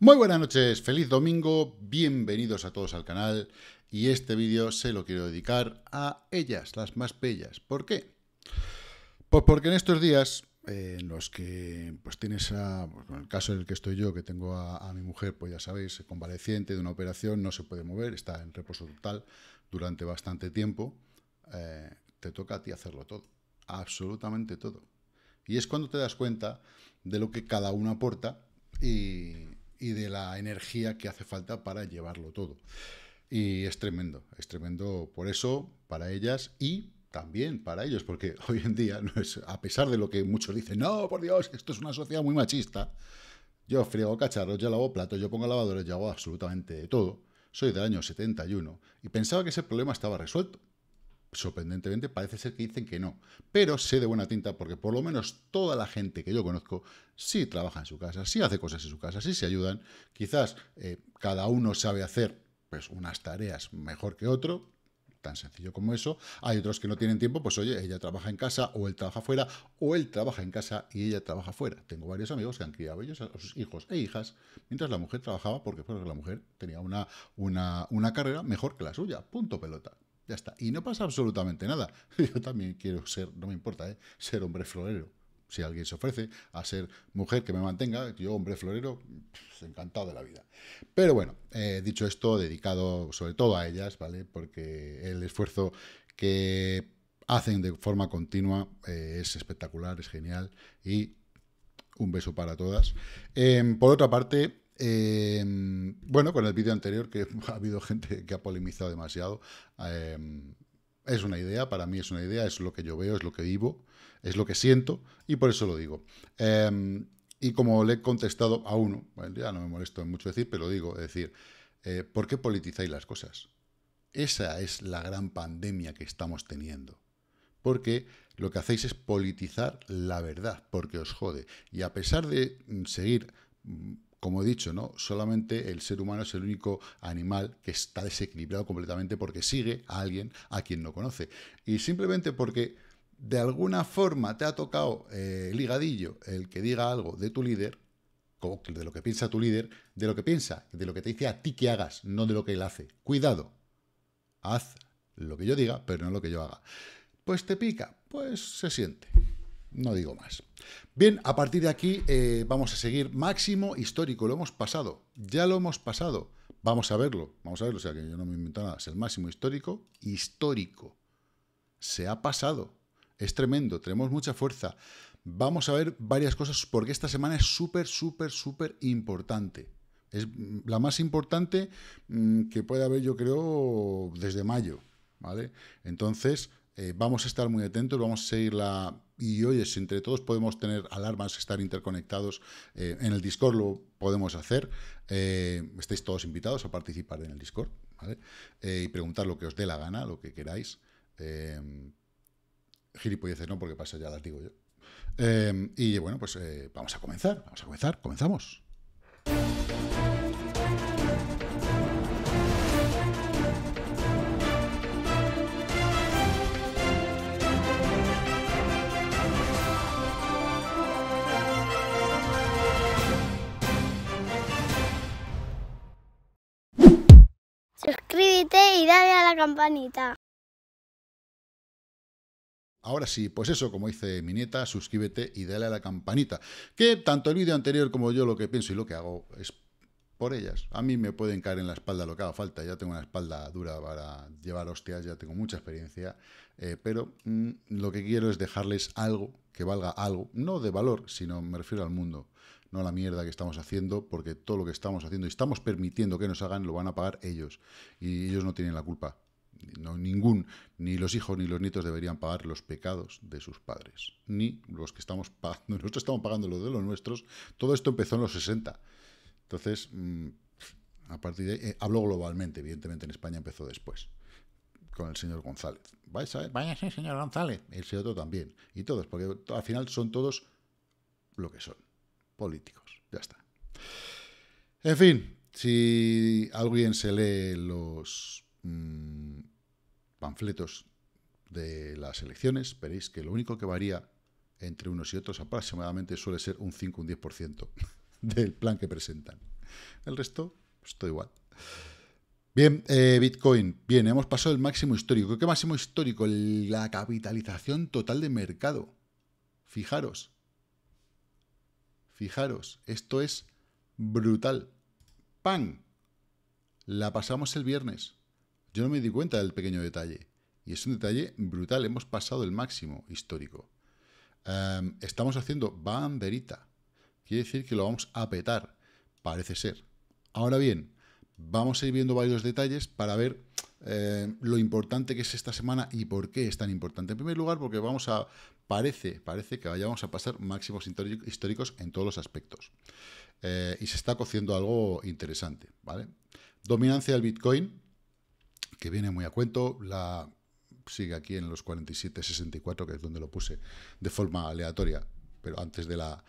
Muy buenas noches, feliz domingo, bienvenidos a todos al canal y este vídeo se lo quiero dedicar a ellas, las más bellas. ¿Por qué? Pues porque en estos días en los que pues tienes a, pues, en el caso en el que estoy yo, que tengo a, mi mujer, pues ya sabéis, convaleciente de una operación, no se puede mover, está en reposo total durante bastante tiempo, eh, te toca a ti hacerlo todo, absolutamente todo. Y es cuando te das cuenta de lo que cada uno aporta y, y de la energía que hace falta para llevarlo todo. Y es tremendo, es tremendo por eso, para ellas y también para ellos, porque hoy en día, no a pesar de lo que muchos dicen, no, por Dios, esto es una sociedad muy machista, yo friego cacharros, yo lavo platos, yo pongo lavadores, yo hago absolutamente todo, soy del año 71 y pensaba que ese problema estaba resuelto sorprendentemente parece ser que dicen que no. Pero sé de buena tinta porque por lo menos toda la gente que yo conozco sí trabaja en su casa, sí hace cosas en su casa, sí se ayudan. Quizás eh, cada uno sabe hacer pues, unas tareas mejor que otro, tan sencillo como eso. Hay otros que no tienen tiempo, pues oye, ella trabaja en casa o él trabaja fuera, o él trabaja en casa y ella trabaja fuera. Tengo varios amigos que han criado ellos a sus hijos e hijas, mientras la mujer trabajaba porque pues, la mujer tenía una, una, una carrera mejor que la suya. Punto pelota. Ya está. Y no pasa absolutamente nada. Yo también quiero ser, no me importa, ¿eh? ser hombre florero. Si alguien se ofrece a ser mujer que me mantenga, yo, hombre florero, encantado de la vida. Pero bueno, eh, dicho esto, dedicado sobre todo a ellas, ¿vale? Porque el esfuerzo que hacen de forma continua eh, es espectacular, es genial y un beso para todas. Em, por otra parte, Em, bueno, con el vídeo anterior, que ha habido gente que ha polemizado demasiado, em, es una idea, para mí es una idea, es lo que yo veo, es lo que vivo, es lo que siento, y por eso lo digo. Em, y como le he contestado a uno, bueno, ya no me molesto en mucho decir, pero lo digo, es decir, eh, ¿por qué politizáis las cosas? Esa es la gran pandemia que estamos teniendo. Porque lo que hacéis es politizar la verdad, porque os jode. Y a pesar de mm, seguir mm, como he dicho, ¿no? Solamente el ser humano es el único animal que está desequilibrado completamente porque sigue a alguien a quien no conoce. Y simplemente porque de alguna forma te ha tocado eh, el ligadillo el que diga algo de tu líder, de lo que piensa tu líder, de lo que piensa, de lo que te dice a ti que hagas, no de lo que él hace. Cuidado, haz lo que yo diga, pero no lo que yo haga. Pues te pica, pues se siente. No digo más. Bien, a partir de aquí eh, vamos a seguir máximo histórico. Lo hemos pasado. Ya lo hemos pasado. Vamos a verlo. Vamos a verlo. O sea que yo no me invento nada. Es el máximo histórico. Histórico. Se ha pasado. Es tremendo. Tenemos mucha fuerza. Vamos a ver varias cosas porque esta semana es súper, súper, súper importante. Es la más importante mm, que puede haber, yo creo, desde mayo. ¿Vale? Entonces, eh, vamos a estar muy atentos, vamos a seguirla. Y oye, si entre todos podemos tener alarmas, estar interconectados, eh, en el Discord lo podemos hacer. Eh, estáis todos invitados a participar en el Discord, ¿vale? Eh, y preguntar lo que os dé la gana, lo que queráis. decir no, porque pasa ya las digo yo. y bueno, pues vamos a comenzar, vamos a comenzar, comenzamos. dale a la campanita. Ahora sí, pues eso, como dice mi nieta, suscríbete y dale a la campanita. Que tanto el vídeo anterior como yo lo que pienso y lo que hago es por ellas. A mí me pueden caer en la espalda lo que haga falta. Ya tengo una espalda dura para llevar hostias, ya tengo mucha experiencia. Eh, pero mm, lo que quiero es dejarles algo que valga algo. No de valor, sino me refiero al mundo no la mierda que estamos haciendo, porque todo lo que estamos haciendo y estamos permitiendo que nos hagan lo van a pagar ellos. Y ellos no tienen la culpa. No, ningún, ni los hijos ni los nietos deberían pagar los pecados de sus padres, ni los que estamos pagando. Nosotros estamos pagando lo de los nuestros. Todo esto empezó en los 60. Entonces, mm, a partir de eh, hablo globalmente, evidentemente en España empezó después, con el señor González. Vaya señor González. El señor otro también. Y todos, porque al final son todos lo que son políticos. Ya está. En fin, si alguien se lee los mm, panfletos de las elecciones, veréis que lo único que varía entre unos y otros aproximadamente suele ser un 5 un 10% del plan que presentan. El resto, pues todo igual. Bien, eh, Bitcoin. Bien, hemos pasado el máximo histórico. ¿Qué máximo histórico? La capitalización total de mercado. Fijaros, Fijaros, esto es brutal. ¡Pam! La pasamos el viernes. Yo no me di cuenta del pequeño detalle. Y es un detalle brutal. Hemos pasado el máximo histórico. Em, estamos haciendo banderita. Quiere decir que lo vamos a petar. Parece ser. Ahora bien, vamos a ir viendo varios detalles para ver eh, lo importante que es esta semana y por qué es tan importante. En primer lugar, porque vamos a parece, parece que vayamos a pasar máximos históricos en todos los aspectos. Eh, y se está cociendo algo interesante, ¿vale? Dominancia del Bitcoin, que viene muy a cuento, la sigue aquí en los 47.64, que es donde lo puse de forma aleatoria, pero antes de la,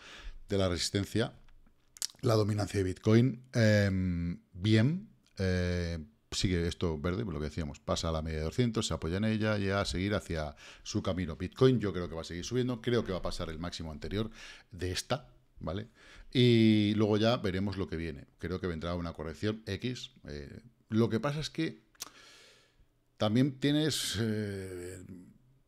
resistencia. La dominancia de Bitcoin, em, bien, eh, sigue esto verde, pues lo que decíamos, pasa a la media de 200, se apoya en ella y a seguir hacia su camino. Bitcoin yo creo que va a seguir subiendo, creo que va a pasar el máximo anterior de esta, ¿vale? Y luego ya veremos lo que viene. Creo que vendrá una corrección X. Eh. lo que pasa es que también tienes... Eh,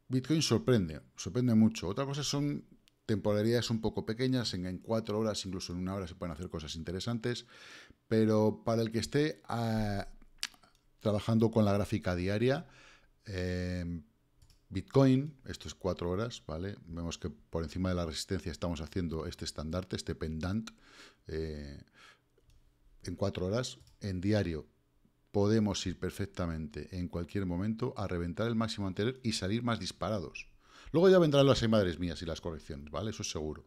Bitcoin sorprende, sorprende mucho. Otra cosa son temporalidades un poco pequeñas, en, en, cuatro horas, incluso en una hora se pueden hacer cosas interesantes, pero para el que esté... A, ah, trabajando con la gráfica diaria. Em, Bitcoin, esto es cuatro horas, ¿vale? Vemos que por encima de la resistencia estamos haciendo este estandarte, este pendant, eh, en cuatro horas. En diario podemos ir perfectamente en cualquier momento a reventar el máximo anterior y salir más disparados. Luego ya vendrán las madres mías y las correcciones, ¿vale? Eso es seguro.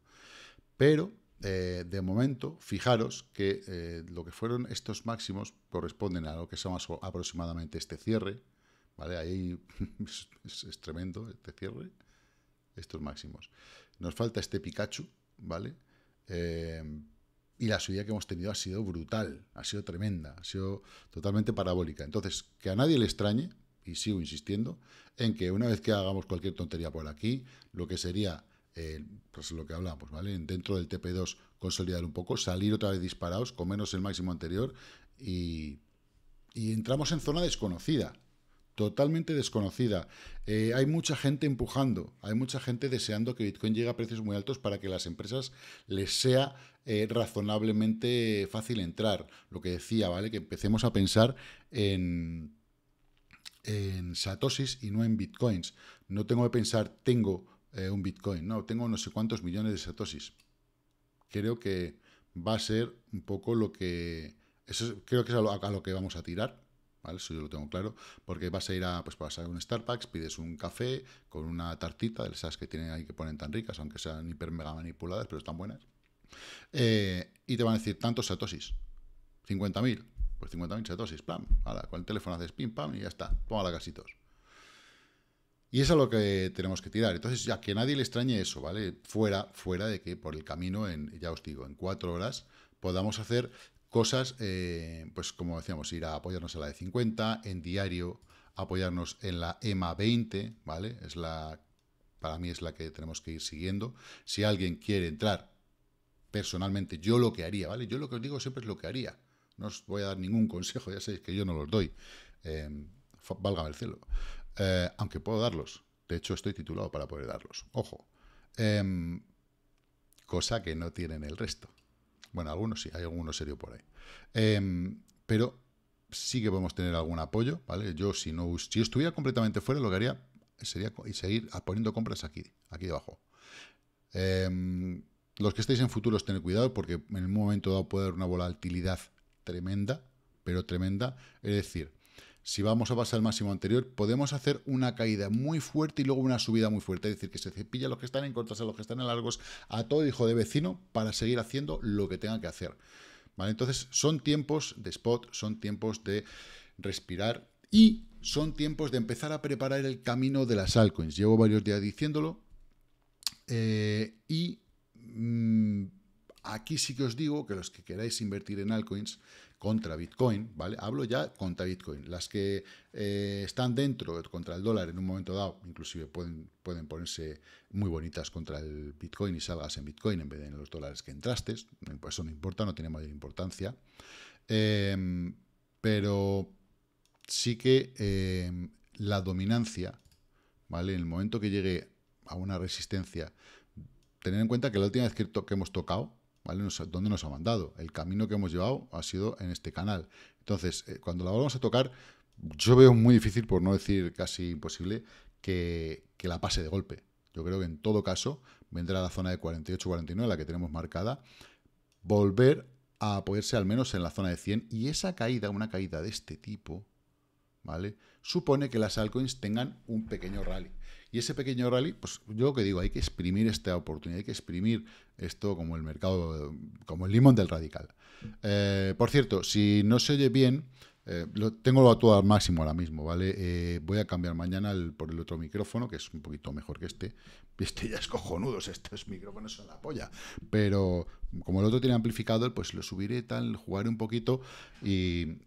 Pero eh, de momento, fijaros que eh, lo que fueron estos máximos corresponden a lo que son aproximadamente este cierre, ¿vale? Ahí es, tremendo este cierre, estos máximos. Nos falta este Pikachu, ¿vale? Eh, y la subida que hemos tenido ha sido brutal, ha sido tremenda, ha sido totalmente parabólica. Entonces, que a nadie le extrañe, y sigo insistiendo, en que una vez que hagamos cualquier tontería por aquí, lo que sería eh, pues lo que hablábamos, ¿vale? Dentro del TP2 consolidar un poco, salir otra vez disparados, comernos el máximo anterior y, entramos en zona desconocida, totalmente desconocida. Eh, hay mucha gente empujando, hay mucha gente deseando que Bitcoin llegue a precios muy altos para que las empresas les sea eh, razonablemente fácil entrar. Lo que decía, ¿vale? Que empecemos a pensar en en satosis y no en bitcoins. No tengo que pensar, tengo eh, un Bitcoin, no, tengo no sé cuántos millones de satosis Creo que va a ser un poco lo que... Eso creo que es a lo, que vamos a tirar, ¿vale? Eso yo lo tengo claro, porque vas a ir a, pues, vas a un Starbucks, pides un café con una tartita, de esas que tienen ahí que ponen tan ricas, aunque sean hiper mega manipuladas, pero están buenas. Eh, y te van a decir tantos satosis. 50.000, pues 50.000 satosis plan, ahora con el teléfono haces pim, pam y ya está, Póngala la casitos. Y eso es lo que tenemos que tirar. Entonces, ya que nadie le extrañe eso, ¿vale? Fuera, fuera de que por el camino, en, ya os digo, en cuatro horas podamos hacer cosas, eh, pues como decíamos, ir a apoyarnos en la de 50, en diario, apoyarnos en la EMA 20, ¿vale? Es la, para mí es la que tenemos que ir siguiendo. Si alguien quiere entrar personalmente, yo lo que haría, ¿vale? Yo lo que os digo siempre es lo que haría. No os voy a dar ningún consejo, ya sabéis que yo no los doy. Em, Valga el cielo. Eh, aunque puedo darlos. De hecho, estoy titulado para poder darlos. Ojo. Em, cosa que no tienen el resto. Bueno, algunos sí, hay algunos serio por ahí. Em, pero sí que podemos tener algún apoyo, ¿vale? Yo si no si estuviera completamente fuera, lo que haría sería seguir poniendo compras aquí, aquí debajo. Em, los que estáis en futuros, tened cuidado porque en un momento dado puede haber una volatilidad tremenda, pero tremenda. Es decir, si vamos a pasar el máximo anterior, podemos hacer una caída muy fuerte y luego una subida muy fuerte. Es decir, que se cepilla a los que están en cortas, a los que están en largos, a todo hijo de vecino para seguir haciendo lo que tenga que hacer. ¿Vale? Entonces, son tiempos de spot, son tiempos de respirar y son tiempos de empezar a preparar el camino de las altcoins. Llevo varios días diciéndolo eh, y mm, aquí sí que os digo que los que queráis invertir en altcoins, contra Bitcoin, ¿vale? Hablo ya contra Bitcoin. Las que eh, están dentro contra el dólar en un momento dado, inclusive pueden, pueden ponerse muy bonitas contra el Bitcoin y salgas en Bitcoin en vez de en los dólares que entraste. Pues eso no importa, no tiene mayor importancia. Em, pero sí que em, la dominancia, ¿vale? En el momento que llegue a una resistencia, tener en cuenta que la última vez que hemos tocado ¿Dónde nos ha mandado? El camino que hemos llevado ha sido en este canal. Entonces, eh, cuando la volvamos a tocar, yo veo muy difícil, por no decir casi imposible, que, la pase de golpe. Yo creo que en todo caso vendrá a la zona de 48-49, la que tenemos marcada, volver a apoyarse al menos en la zona de 100. Y esa caída, una caída de este tipo, ¿vale? Supone que las altcoins tengan un pequeño rally. Y ese pequeño rally, pues yo lo que digo, hay que exprimir esta oportunidad, hay que exprimir esto como el mercado, como el limón del radical. Eh, por cierto, si no se oye bien, eh, lo, tengo lo actuado al máximo ahora mismo, ¿vale? Eh, voy a cambiar mañana por el otro micrófono, que es un poquito mejor que este. Este ya es cojonudos, estos micrófonos son la polla. Pero como el otro tiene amplificador, pues lo subiré tal, jugaré un poquito y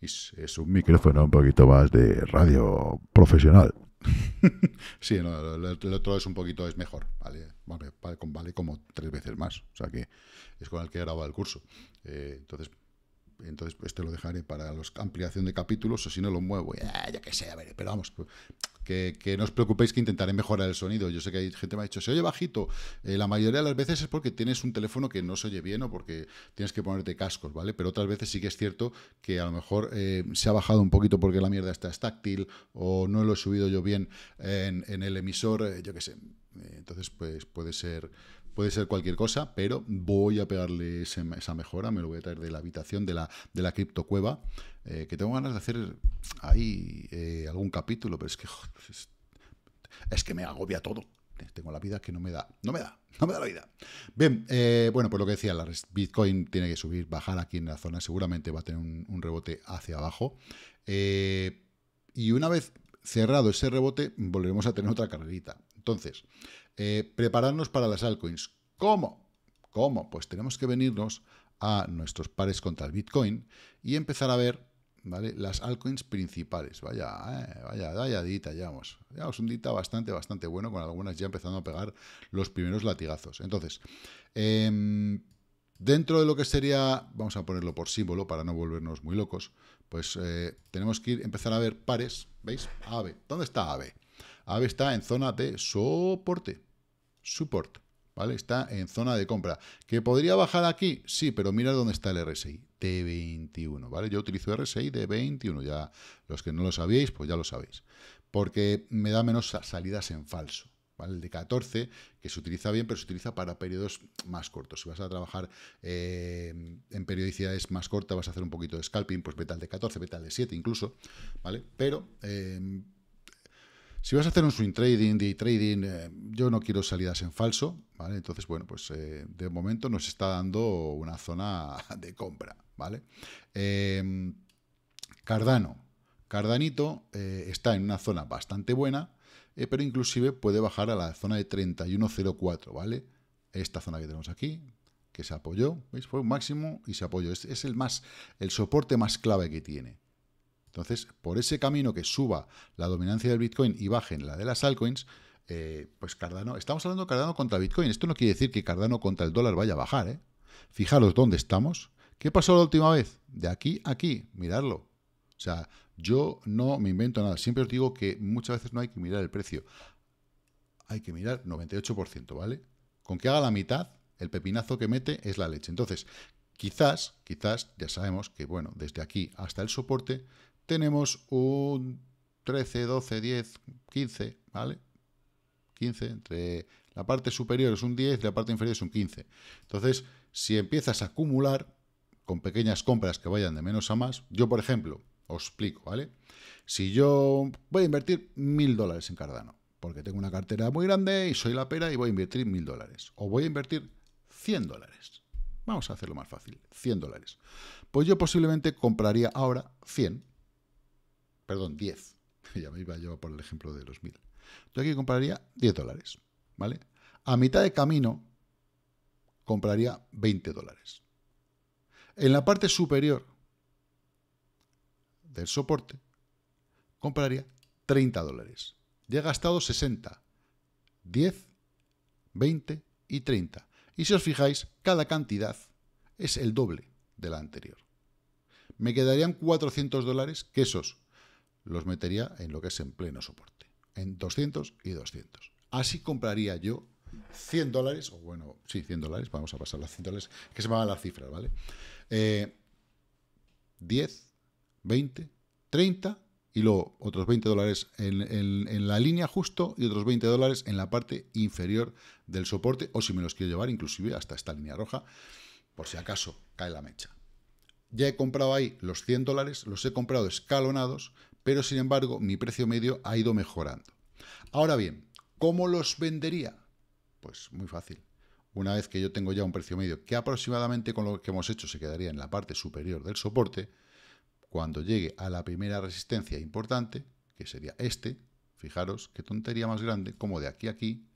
es un micrófono un poquito más de radio profesional. sí, no, el, otro es un poquito, es mejor, vale, vale, vale, como tres veces más, o sea que es con el que he grabado el curso. Eh, entonces, entonces este lo dejaré para la ampliación de capítulos, o si no lo muevo, ya, eh, ya que sé, a ver, pero vamos, que, no os preocupéis que intentaré mejorar el sonido. Yo sé que hay gente que me ha dicho, se oye bajito. Eh, la mayoría de las veces es porque tienes un teléfono que no se oye bien o porque tienes que ponerte cascos, ¿vale? Pero otras veces sí que es cierto que a lo mejor eh, se ha bajado un poquito porque la mierda está estáctil táctil o no lo he subido yo bien en, el emisor, eh, yo qué sé. Entonces, pues puede ser puede ser cualquier cosa, pero voy a pegarle esa mejora, me lo voy a traer de la habitación, de la, de la criptocueva, eh, que tengo ganas de hacer ahí eh, algún capítulo, pero es que pues es, que me agobia todo. Tengo la vida que no me da, no me da, no me da la vida. Bien, eh, bueno, pues lo que decía, la Bitcoin tiene que subir, bajar aquí en la zona, seguramente va a tener un, un rebote hacia abajo. y una vez cerrado ese rebote, volveremos a tener otra carrerita. Entonces, prepararnos para las altcoins. ¿Cómo? ¿Cómo? Pues tenemos que venirnos a nuestros pares contra el Bitcoin y empezar a ver las altcoins principales. Vaya, eh, vaya, vaya dita, ya ya Vamos, un dita bastante, bastante bueno, con algunas ya empezando a pegar los primeros latigazos. Entonces, em, dentro de lo que sería, vamos a ponerlo por símbolo para no volvernos muy locos, pues eh, tenemos que ir, empezar a ver pares, ¿veis? AVE. ¿Dónde está AVE? AVE está en zona de soporte. Support. ¿vale? Está en zona de compra. ¿Que podría bajar aquí? Sí, pero mira dónde está el RSI, T21, ¿vale? Yo utilizo RSI de 21, ya los que no lo sabíais, pues ya lo sabéis. Porque me da menos salidas en falso. ¿Vale? El de 14, que se utiliza bien, pero se utiliza para periodos más cortos. Si vas a trabajar eh, en periodicidades más cortas, vas a hacer un poquito de scalping, pues beta de 14, beta de 7 incluso, ¿vale? Pero eh, si vas a hacer un swing trading, day trading, eh, yo no quiero salidas en falso, ¿vale? Entonces, bueno, pues eh, de momento nos está dando una zona de compra, ¿vale? Em, Cardano. Cardanito eh, está en una zona bastante buena, pero inclusive puede bajar a la zona de 31.04, ¿vale? Esta zona que tenemos aquí, que se apoyó, ¿veis? Fue un máximo y se apoyó. Es, es el, más, el soporte más clave que tiene. Entonces, por ese camino que suba la dominancia del Bitcoin y bajen la de las altcoins, eh, pues Cardano, estamos hablando de Cardano contra Bitcoin. Esto no quiere decir que Cardano contra el dólar vaya a bajar. ¿eh? Fijaros dónde estamos. ¿Qué pasó la última vez? De aquí a aquí, mirarlo. O sea, yo no me invento nada. Siempre os digo que muchas veces no hay que mirar el precio. Hay que mirar 98%, ¿vale? Con que haga la mitad, el pepinazo que mete es la leche. Entonces, quizás, quizás, ya sabemos que, bueno, desde aquí hasta el soporte tenemos un 13, 12, 10, 15, ¿vale? 15, entre la parte superior es un 10 y la parte inferior es un 15. Entonces, si empiezas a acumular con pequeñas compras que vayan de menos a más, yo, por ejemplo, os explico, ¿vale? Si yo voy a invertir 1.000 dólares en Cardano, porque tengo una cartera muy grande y soy la pera y voy a invertir 1.000 dólares, o voy a invertir 100 dólares. Vamos a hacerlo más fácil, 100 dólares. Pues yo posiblemente compraría ahora 100 perdón, 10. Ya me iba a llevar por el ejemplo de los 1000. Yo aquí compraría 10 dólares, ¿vale? A mitad de camino compraría 20 dólares. En la parte superior del soporte compraría 30 dólares. Ya he gastado 60, 10, 20 y 30. Y si os fijáis, cada cantidad es el doble de la anterior. Me quedarían 400 dólares que esos los metería en lo que es en pleno soporte, en 200 y 200. Así compraría yo 100 dólares, o bueno, sí, 100 dólares, vamos a pasar a 100 dólares, que se me van las cifras, ¿vale? 10, 20, 30 y luego otros 20 dólares en, en, la línea justo y otros 20 dólares en la parte inferior del soporte, o si me los quiero llevar inclusive hasta esta línea roja, por si acaso cae la mecha. Ya he comprado ahí los 100 dólares, los he comprado escalonados, pero sin embargo mi precio medio ha ido mejorando. Ahora bien, ¿cómo los vendería? Pues muy fácil. Una vez que yo tengo ya un precio medio que aproximadamente con lo que hemos hecho se quedaría en la parte superior del soporte, cuando llegue a la primera resistencia importante, que sería este, fijaros qué tontería más grande, como de aquí a aquí,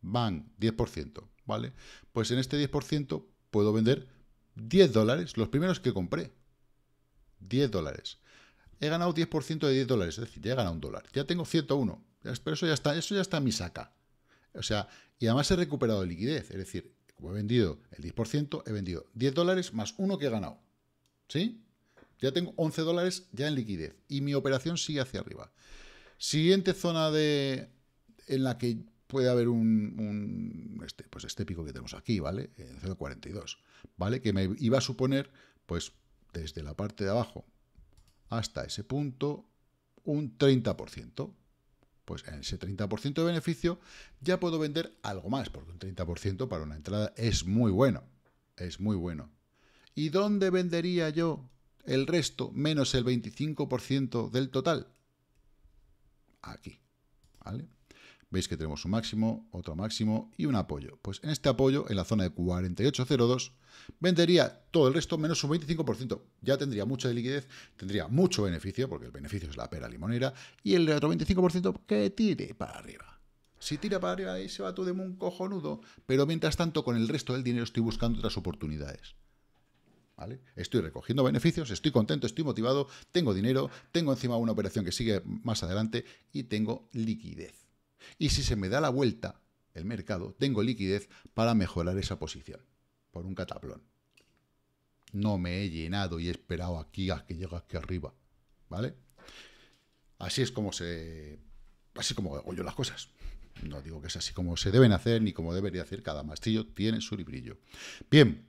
van 10%, ¿vale? Pues en este 10% puedo vender 10 dólares, los primeros que compré. 10 dólares he ganado 10% de 10 dólares, es decir, ya he ganado un dólar, ya tengo 101, pero eso ya está, eso ya está en mi saca. O sea, y además he recuperado liquidez, es decir, como he vendido el 10%, he vendido 10 dólares más uno que he ganado, ¿sí? Ya tengo 11 dólares ya en liquidez y mi operación sigue hacia arriba. Siguiente zona de en la que puede haber un, este, pues este pico que tenemos aquí, ¿vale? En 0.42, ¿vale? Que me iba a suponer, pues, desde la parte de abajo hasta ese punto un 30%. Pues en ese 30% de beneficio ya puedo vender algo más, porque un 30% para una entrada es muy bueno. Es muy bueno. ¿Y dónde vendería yo el resto menos el 25% del total? Aquí. ¿Vale? Veis que tenemos un máximo, otro máximo y un apoyo. Pues en este apoyo, en la zona de 48.02, vendería todo el resto menos un 25%. Ya tendría mucha liquidez, tendría mucho beneficio, porque el beneficio es la pera limonera, y el otro 25% que tire para arriba. Si tira para arriba ahí se va todo de un cojonudo, pero mientras tanto con el resto del dinero estoy buscando otras oportunidades. ¿Vale? Estoy recogiendo beneficios, estoy contento, estoy motivado, tengo dinero, tengo encima una operación que sigue más adelante y tengo liquidez. Y si se me da la vuelta el mercado, tengo liquidez para mejorar esa posición por un cataplón. No me he llenado y he esperado aquí a que llegue aquí arriba, ¿vale? Así es como se... Así como hago yo las cosas. No digo que es así como se deben hacer ni como debería hacer cada mastillo, tiene su librillo. Bien,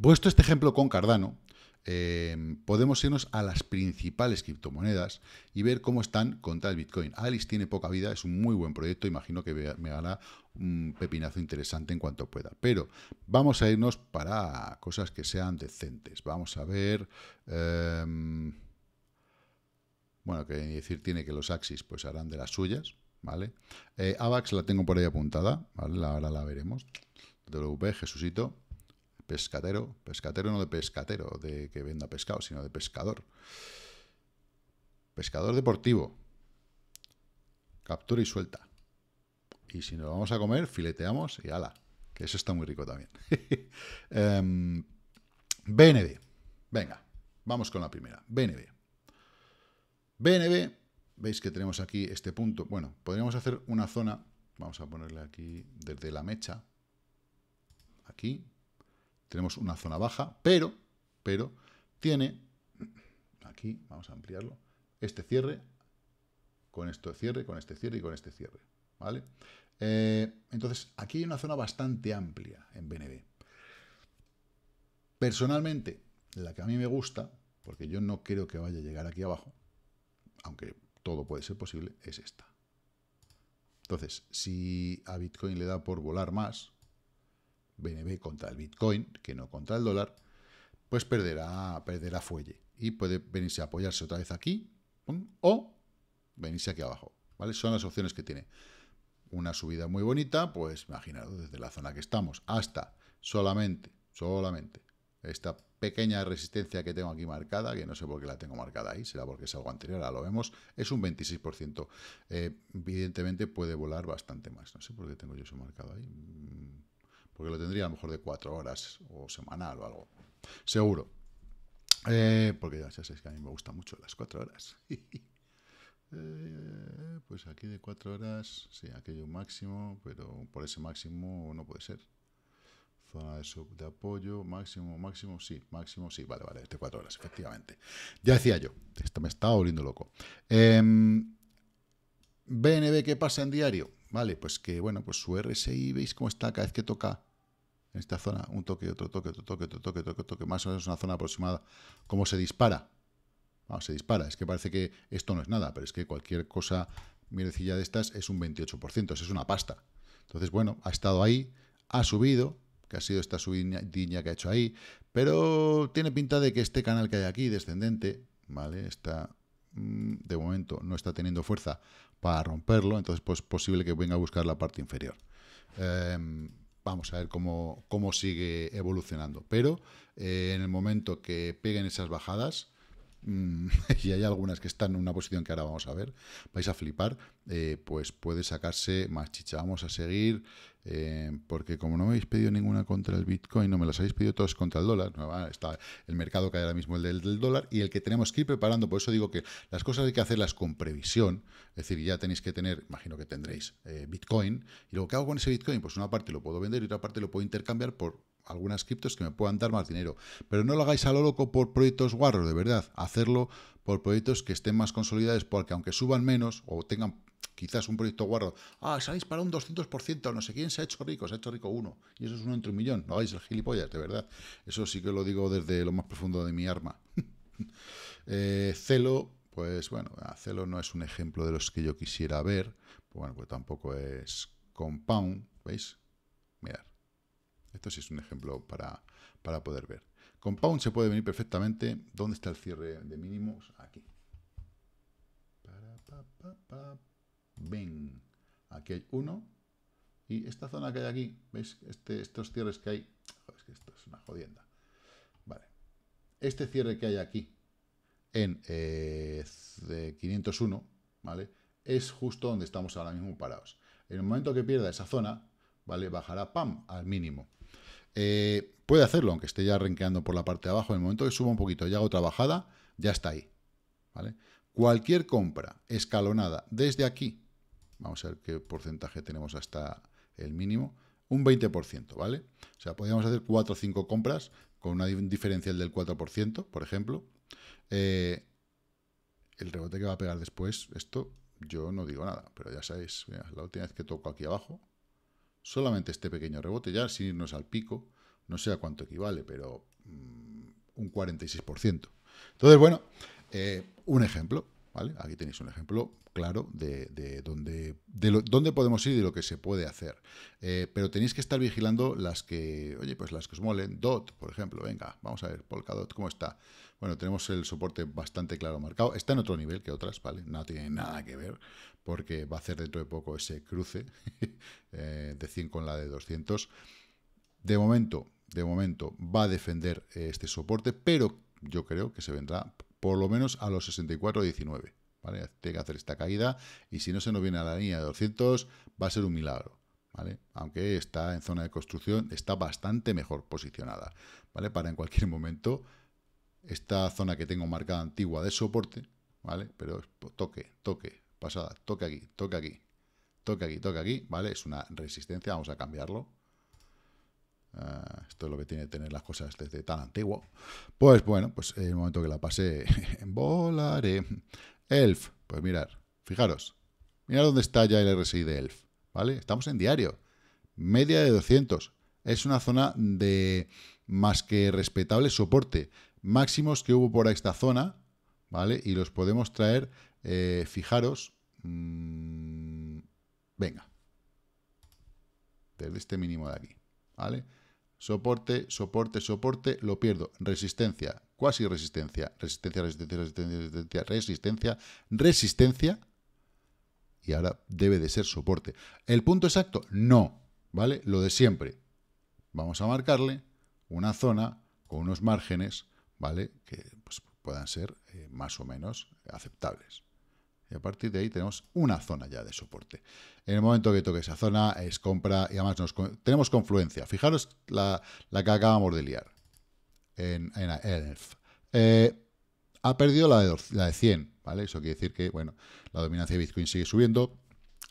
puesto este ejemplo con Cardano, Em, podemos irnos a las principales criptomonedas y ver cómo están contra el Bitcoin. Alice tiene poca vida, es un muy buen proyecto, imagino que me hará un pepinazo interesante en cuanto pueda. Pero vamos a irnos para cosas que sean decentes. Vamos a ver... Em, bueno, que decir tiene que los Axis pues harán de las suyas, ¿vale? Eh, AVAX la tengo por ahí apuntada, ¿vale? Ahora la veremos. WP, Jesucito pescatero, pescatero no de pescatero, de que venda pescado, sino de pescador. Pescador deportivo. Captura y suelta. Y si nos vamos a comer, fileteamos y ala. Que eso está muy rico también. BNB. Em, Venga, vamos con la primera. BNB. BNB, veis que tenemos aquí este punto. Bueno, podríamos hacer una zona, vamos a ponerle aquí desde la mecha, aquí, tenemos una zona baja, pero, pero tiene, aquí vamos a ampliarlo, este cierre, con esto cierre, con este cierre y con este cierre. ¿vale? Eh, entonces, aquí hay una zona bastante amplia en BNB. Personalmente, la que a mí me gusta, porque yo no creo que vaya a llegar aquí abajo, aunque todo puede ser posible, es esta. Entonces, si a Bitcoin le da por volar más, BNB contra el Bitcoin, que no contra el dólar, pues perderá, perderá fuelle. Y puede venirse a apoyarse otra vez aquí, o venirse aquí abajo. ¿vale? Son las opciones que tiene. Una subida muy bonita, pues imaginaros, desde la zona que estamos hasta solamente, solamente, esta pequeña resistencia que tengo aquí marcada, que no sé por qué la tengo marcada ahí, será porque es algo anterior, ahora lo vemos, es un 26%. Eh, evidentemente puede volar bastante más. No sé por qué tengo yo eso marcado ahí porque lo tendría a lo mejor de cuatro horas o semanal o algo. Seguro. Eh, porque ya sabéis que a mí me gusta mucho las cuatro horas. Eh, pues aquí de cuatro horas, sí, aquello un máximo, pero por ese máximo no puede ser. Zona de, de apoyo, máximo, máximo, sí, máximo, sí, vale, vale, de cuatro horas, efectivamente. Ya decía yo, esto me estaba volviendo loco. BNB, em, ¿qué pasa en diario? Vale, pues que, bueno, pues su RSI, veis cómo está cada vez que toca en esta zona, un toque, otro toque, otro toque, otro toque, toque, toque, más o menos una zona aproximada, cómo se dispara. Vamos, ah, se dispara, es que parece que esto no es nada, pero es que cualquier cosa mirecilla de estas es un 28%, es una pasta. Entonces, bueno, ha estado ahí, ha subido, que ha sido esta subida que ha hecho ahí, pero tiene pinta de que este canal que hay aquí, descendente, ¿vale? Está, mm, de momento, no está teniendo fuerza para romperlo, entonces pues posible que venga a buscar la parte inferior. Eh, Vamos a ver cómo, cómo sigue evolucionando. Pero eh, en el momento que peguen esas bajadas, Mm, y hay algunas que están en una posición que ahora vamos a ver, vais a flipar, eh, pues puede sacarse más chicha. Vamos a seguir, eh, porque como no me habéis pedido ninguna contra el Bitcoin, no me las habéis pedido todas contra el dólar, está el mercado que ahora mismo el del, dólar y el que tenemos que ir preparando, por eso digo que las cosas hay que hacerlas con previsión, es decir, ya tenéis que tener, imagino que tendréis eh, Bitcoin, y luego ¿qué hago con ese Bitcoin? Pues una parte lo puedo vender y otra parte lo puedo intercambiar por algunas criptos que me puedan dar más dinero. Pero no lo hagáis a lo loco por proyectos guarros, de verdad. Hacerlo por proyectos que estén más consolidados, porque aunque suban menos o tengan quizás un proyecto guarro, ah, salís para un 200%, no sé quién se ha hecho rico, se ha hecho rico uno, y eso es uno entre un millón, no hagáis el gilipollas, de verdad. Eso sí que lo digo desde lo más profundo de mi arma. Eh, Celo, pues bueno, Celo no es un ejemplo de los que yo quisiera ver, pues bueno, pues tampoco es Compound, ¿veis? Mirad, esto sí es un ejemplo para, poder ver. Con Pound se puede venir perfectamente. ¿Dónde está el cierre de mínimos? Aquí. Ven. Aquí hay uno. Y esta zona que hay aquí, ¿veis? Este, estos cierres que hay. es que esto es una jodienda. Vale. Este cierre que hay aquí en 501, eh, ¿vale? Es justo donde estamos ahora mismo parados. En el momento que pierda esa zona, ¿vale? Bajará, ¡pam!, al mínimo. Eh, puede hacerlo, aunque esté ya renqueando por la parte de abajo. En el momento que suba un poquito y hago otra bajada, ya está ahí. ¿vale? Cualquier compra escalonada desde aquí, vamos a ver qué porcentaje tenemos hasta el mínimo, un 20%, ¿vale? O sea, podríamos hacer 4 o 5 compras con una diferencial del 4%, por ejemplo. Eh, el rebote que va a pegar después, esto, yo no digo nada, pero ya sabéis, la última vez que toco aquí abajo, solamente este pequeño rebote, ya sin irnos al pico, no sé a cuánto equivale, pero mm, un 46%. Entonces, bueno, eh, un ejemplo, ¿vale? Aquí tenéis un ejemplo claro de, dónde, de dónde, podemos ir y de lo que se puede hacer. Eh, pero tenéis que estar vigilando las que, oye, pues las que os molen. DOT, por ejemplo, venga, vamos a ver, Polkadot, ¿cómo está? Bueno, tenemos el soporte bastante claro marcado. Está en otro nivel que otras, ¿vale? No tiene nada que ver porque va a hacer dentro de poco ese cruce eh, de 100 con la de 200. De momento, de momento va a defender eh, este soporte, pero yo creo que se vendrá por lo menos a los 64 19. Tiene que hacer esta caída y si no se nos viene a la línea de 200 va a ser un milagro. Aunque está en zona de construcción, está bastante mejor posicionada, ¿vale? Para en cualquier momento, esta zona que tengo marcada antigua de soporte, Pero toque, toque, pasada, toca aquí, toca aquí, toca aquí, toca aquí, ¿vale? Es una resistencia, vamos a cambiarlo. Ah, esto es lo que tiene tener las cosas desde tan antiguo. Pues bueno, pues en el momento que la pase, volaré. Elf, pues mirar, fijaros, mirad dónde está ya el RSI de Elf, ¿vale? Estamos en diario, media de 200. Es una zona de más que respetable soporte. Máximos que hubo por esta zona, ¿vale? Y los podemos traer eh, fijaros, mm, venga, desde este mínimo de aquí, ¿vale? Soporte, soporte, soporte, lo pierdo. Resistencia, cuasi resistencia, resistencia, resistencia, resistencia, resistencia, resistencia. Y ahora debe de ser soporte. ¿El punto exacto? No, ¿vale? Lo de siempre. Vamos a marcarle una zona con unos márgenes, ¿vale? Que pues, puedan ser eh, más o menos aceptables. Y a partir de ahí tenemos una zona ya de soporte. En el momento que toque esa zona es compra y además tenemos confluencia. Fijaros la, que acabamos de liar en, en eh, ha perdido la de, la 100, ¿vale? Eso quiere decir que, bueno, la dominancia de Bitcoin sigue subiendo,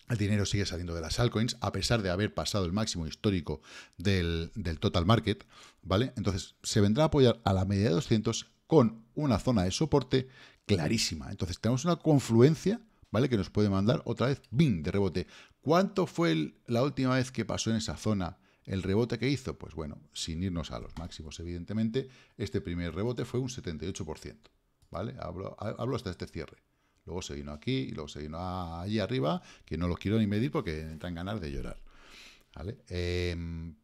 el dinero sigue saliendo de las altcoins, a pesar de haber pasado el máximo histórico del, del, total market, ¿vale? Entonces, se vendrá a apoyar a la media de 200 con una zona de soporte clarísima. Entonces tenemos una confluencia, ¿vale? Que nos puede mandar otra vez, ¡bing!, de rebote. ¿Cuánto fue la última vez que pasó en esa zona el rebote que hizo? Pues bueno, sin irnos a los máximos, evidentemente, este primer rebote fue un 78%, ¿vale? Hablo, hasta este cierre. Luego se vino aquí y luego se vino allí arriba, que no lo quiero ni medir porque entran ganas de llorar. ¿Vale? Em,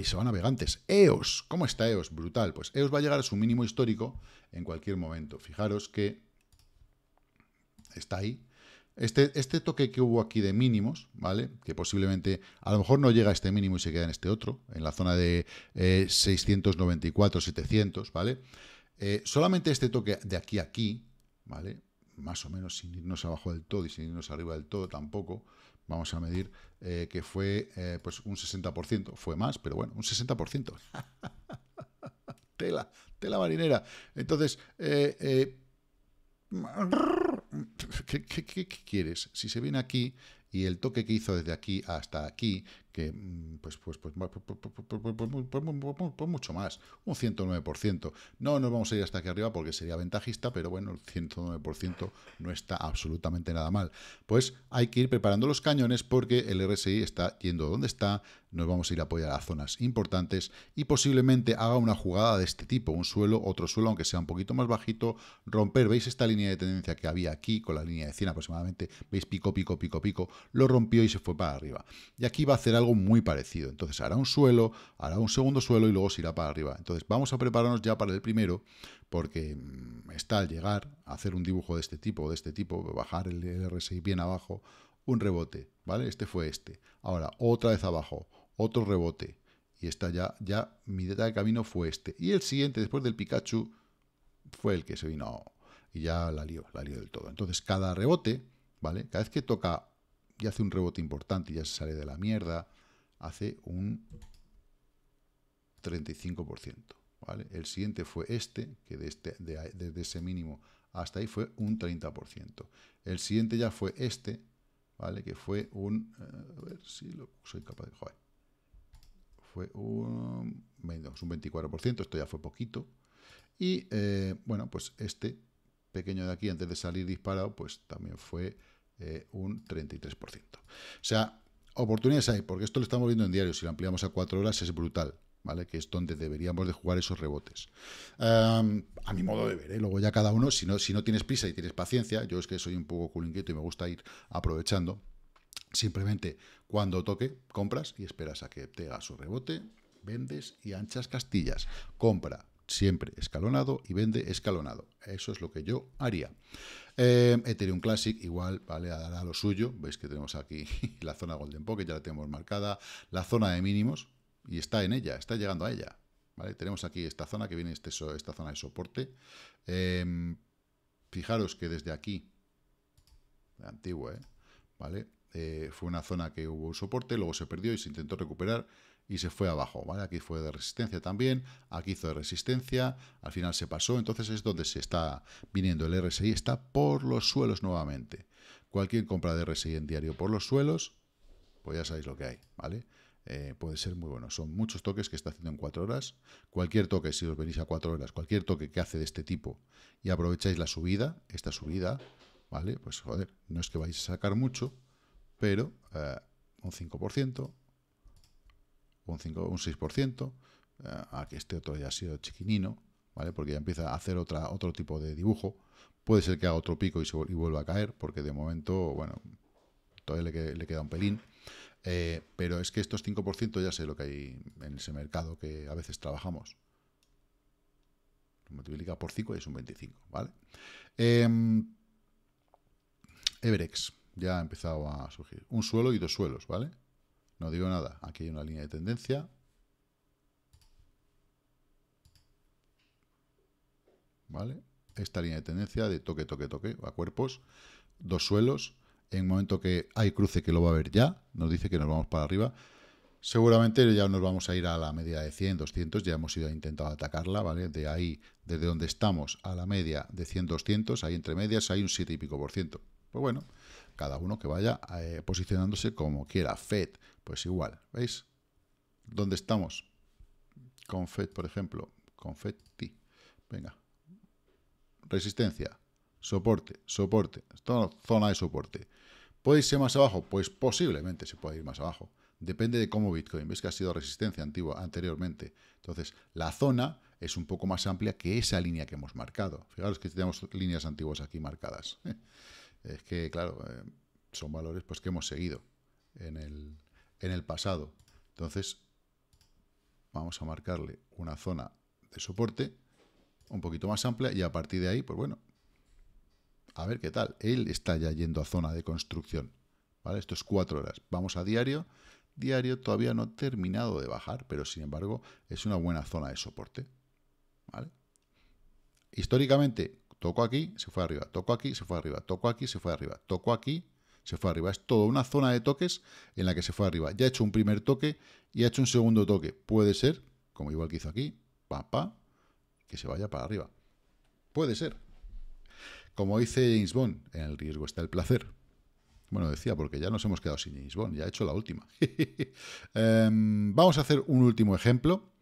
se a navegantes. EOS. ¿Cómo está EOS? Brutal. Pues EOS va a llegar a su mínimo histórico en cualquier momento. Fijaros que está ahí. Este, este toque que hubo aquí de mínimos, ¿vale? Que posiblemente, a lo mejor no llega a este mínimo y se queda en este otro, en la zona de 694, eh, 700, ¿vale? Eh, solamente este toque de aquí a aquí, ¿vale? Más o menos sin irnos abajo del todo y sin irnos arriba del todo tampoco, vamos a medir, eh, que fue eh, pues un 60%, fue más, pero bueno, un 60%. tela, tela marinera. Entonces, eh, qué, quieres? Si se viene aquí y el toque que hizo desde aquí hasta aquí, que pues, pues, pues, mucho más, un 109%. No nos vamos a ir hasta aquí arriba porque sería ventajista, pero bueno, el 109% no está absolutamente nada mal. Pues hay que ir preparando los cañones porque el RSI está yendo donde está, nos vamos a ir a apoyar a zonas importantes y posiblemente haga una jugada de este tipo, un suelo, otro suelo, aunque sea un poquito más bajito, romper, veis esta línea de tendencia que había aquí, con la línea de 100 aproximadamente, veis pico, pico, pico, pico, lo rompió y se fue para arriba. Y aquí va a hacer algo muy parecido, entonces hará un suelo, hará un segundo suelo y luego se irá para arriba. Entonces vamos a prepararnos ya para el primero, porque mm, está al llegar a hacer un dibujo de este tipo, de este tipo, bajar el RSI bien abajo, un rebote, ¿vale? Este fue este. Ahora, otra vez abajo, otro rebote. Y esta ya, ya mi detalle de camino fue este. Y el siguiente, después del Pikachu, fue el que se vino y ya la lió, la lió del todo. Entonces, cada rebote, ¿vale? Cada vez que toca y hace un rebote importante y ya se sale de la mierda, hace un 35%, ¿vale? El siguiente fue este, que desde, este, desde ese mínimo hasta ahí fue un 30%. El siguiente ya fue este, ¿vale? Que fue un... Eh, a ver si lo soy capaz de... Joder, fue un, menos un 24%, esto ya fue poquito. Y eh, bueno, pues este pequeño de aquí, antes de salir disparado, pues también fue eh, un 33%. O sea, oportunidades hay, porque esto lo estamos viendo en diario, si lo ampliamos a 4 horas es brutal. ¿Vale? Que es donde deberíamos de jugar esos rebotes. a mi modo de ver, ¿eh? luego ya cada uno, si no, si no tienes prisa y tienes paciencia, yo es que soy un poco culinquito y me gusta ir aprovechando, Simplemente cuando toque, compras y esperas a que tenga su rebote, vendes y anchas castillas. Compra siempre escalonado y vende escalonado. Eso es lo que yo haría. Eh, Ethereum Classic igual, vale, a lo suyo. Veis que tenemos aquí la zona Golden Pocket, ya la tenemos marcada. La zona de mínimos y está en ella, está llegando a ella. ¿vale? Tenemos aquí esta zona que viene, este, esta zona de soporte. Em, fijaros que desde aquí, antiguo, ¿eh? ¿vale? Eh, fue una zona que hubo un soporte, luego se perdió y se intentó recuperar y se fue abajo, ¿vale? Aquí fue de resistencia también, aquí hizo de resistencia, al final se pasó, entonces es donde se está viniendo el RSI, está por los suelos nuevamente. Cualquier compra de RSI en diario por los suelos, pues ya sabéis lo que hay, ¿vale? Eh, puede ser muy bueno. Son muchos toques que está haciendo en 4 horas. Cualquier toque, si os venís a 4 horas, cualquier toque que hace de este tipo y aprovecháis la subida, esta subida, ¿vale? Pues joder, no es que vais a sacar mucho, pero eh, un 5%, un, 6%, eh, a que este otro ya ha sido chiquinino, ¿vale? porque ya empieza a hacer otra, otro tipo de dibujo, puede ser que haga otro pico y, vuelva a caer, porque de momento, bueno, todavía le, queda un pelín, eh, pero es que estos 5% ya sé lo que hay en ese mercado que a veces trabajamos. multiplica por 5 y es un 25, ¿vale? Em, Everex ya ha empezado a surgir. Un suelo y dos suelos, ¿vale? No digo nada. Aquí hay una línea de tendencia. ¿Vale? Esta línea de tendencia de toque, toque, toque, a cuerpos, dos suelos. En el momento que hay cruce que lo va a ver ya, nos dice que nos vamos para arriba. Seguramente ya nos vamos a ir a la media de 100, 200, ya hemos ido intentado atacarla, ¿vale? De ahí, desde donde estamos a la media de 100, 200, ahí entre medias hay un 7 y pico por ciento. Pues bueno, cada uno que vaya eh, posicionándose como quiera. Fed, pues igual, ¿veis? ¿Dónde estamos? Con Fed, por ejemplo, con Fed, Venga. Resistencia, soporte, soporte, zona de soporte. ¿Puede irse más abajo? Pues posiblemente se puede ir más abajo. Depende de cómo Bitcoin. ves que ha sido resistencia antigua anteriormente. Entonces, la zona es un poco más amplia que esa línea que hemos marcado. Fijaros que tenemos líneas antiguas aquí marcadas. es que, claro, eh, son valores pues, que hemos seguido en el, pasado. Entonces, vamos a marcarle una zona de soporte un poquito más amplia y a partir de ahí, pues bueno, a ver qué tal. Él está ya yendo a zona de construcción, ¿vale? Esto es cuatro horas. Vamos a diario. Diario todavía no ha terminado de bajar, pero sin embargo es una buena zona de soporte, Históricamente, Toco aquí, se fue arriba. Toco aquí, se fue arriba. Toco aquí, se fue arriba. Toco aquí, se fue arriba. Es toda una zona de toques en la que se fue arriba. Ya ha hecho un primer toque y ha hecho un segundo toque. Puede ser, como igual que hizo aquí, pa, pa, que se vaya para arriba. Puede ser. Como dice James Bond, en el riesgo está el placer. Bueno, decía, porque ya nos hemos quedado sin James Bond, ya ha hecho la última. Em, vamos a hacer un último ejemplo.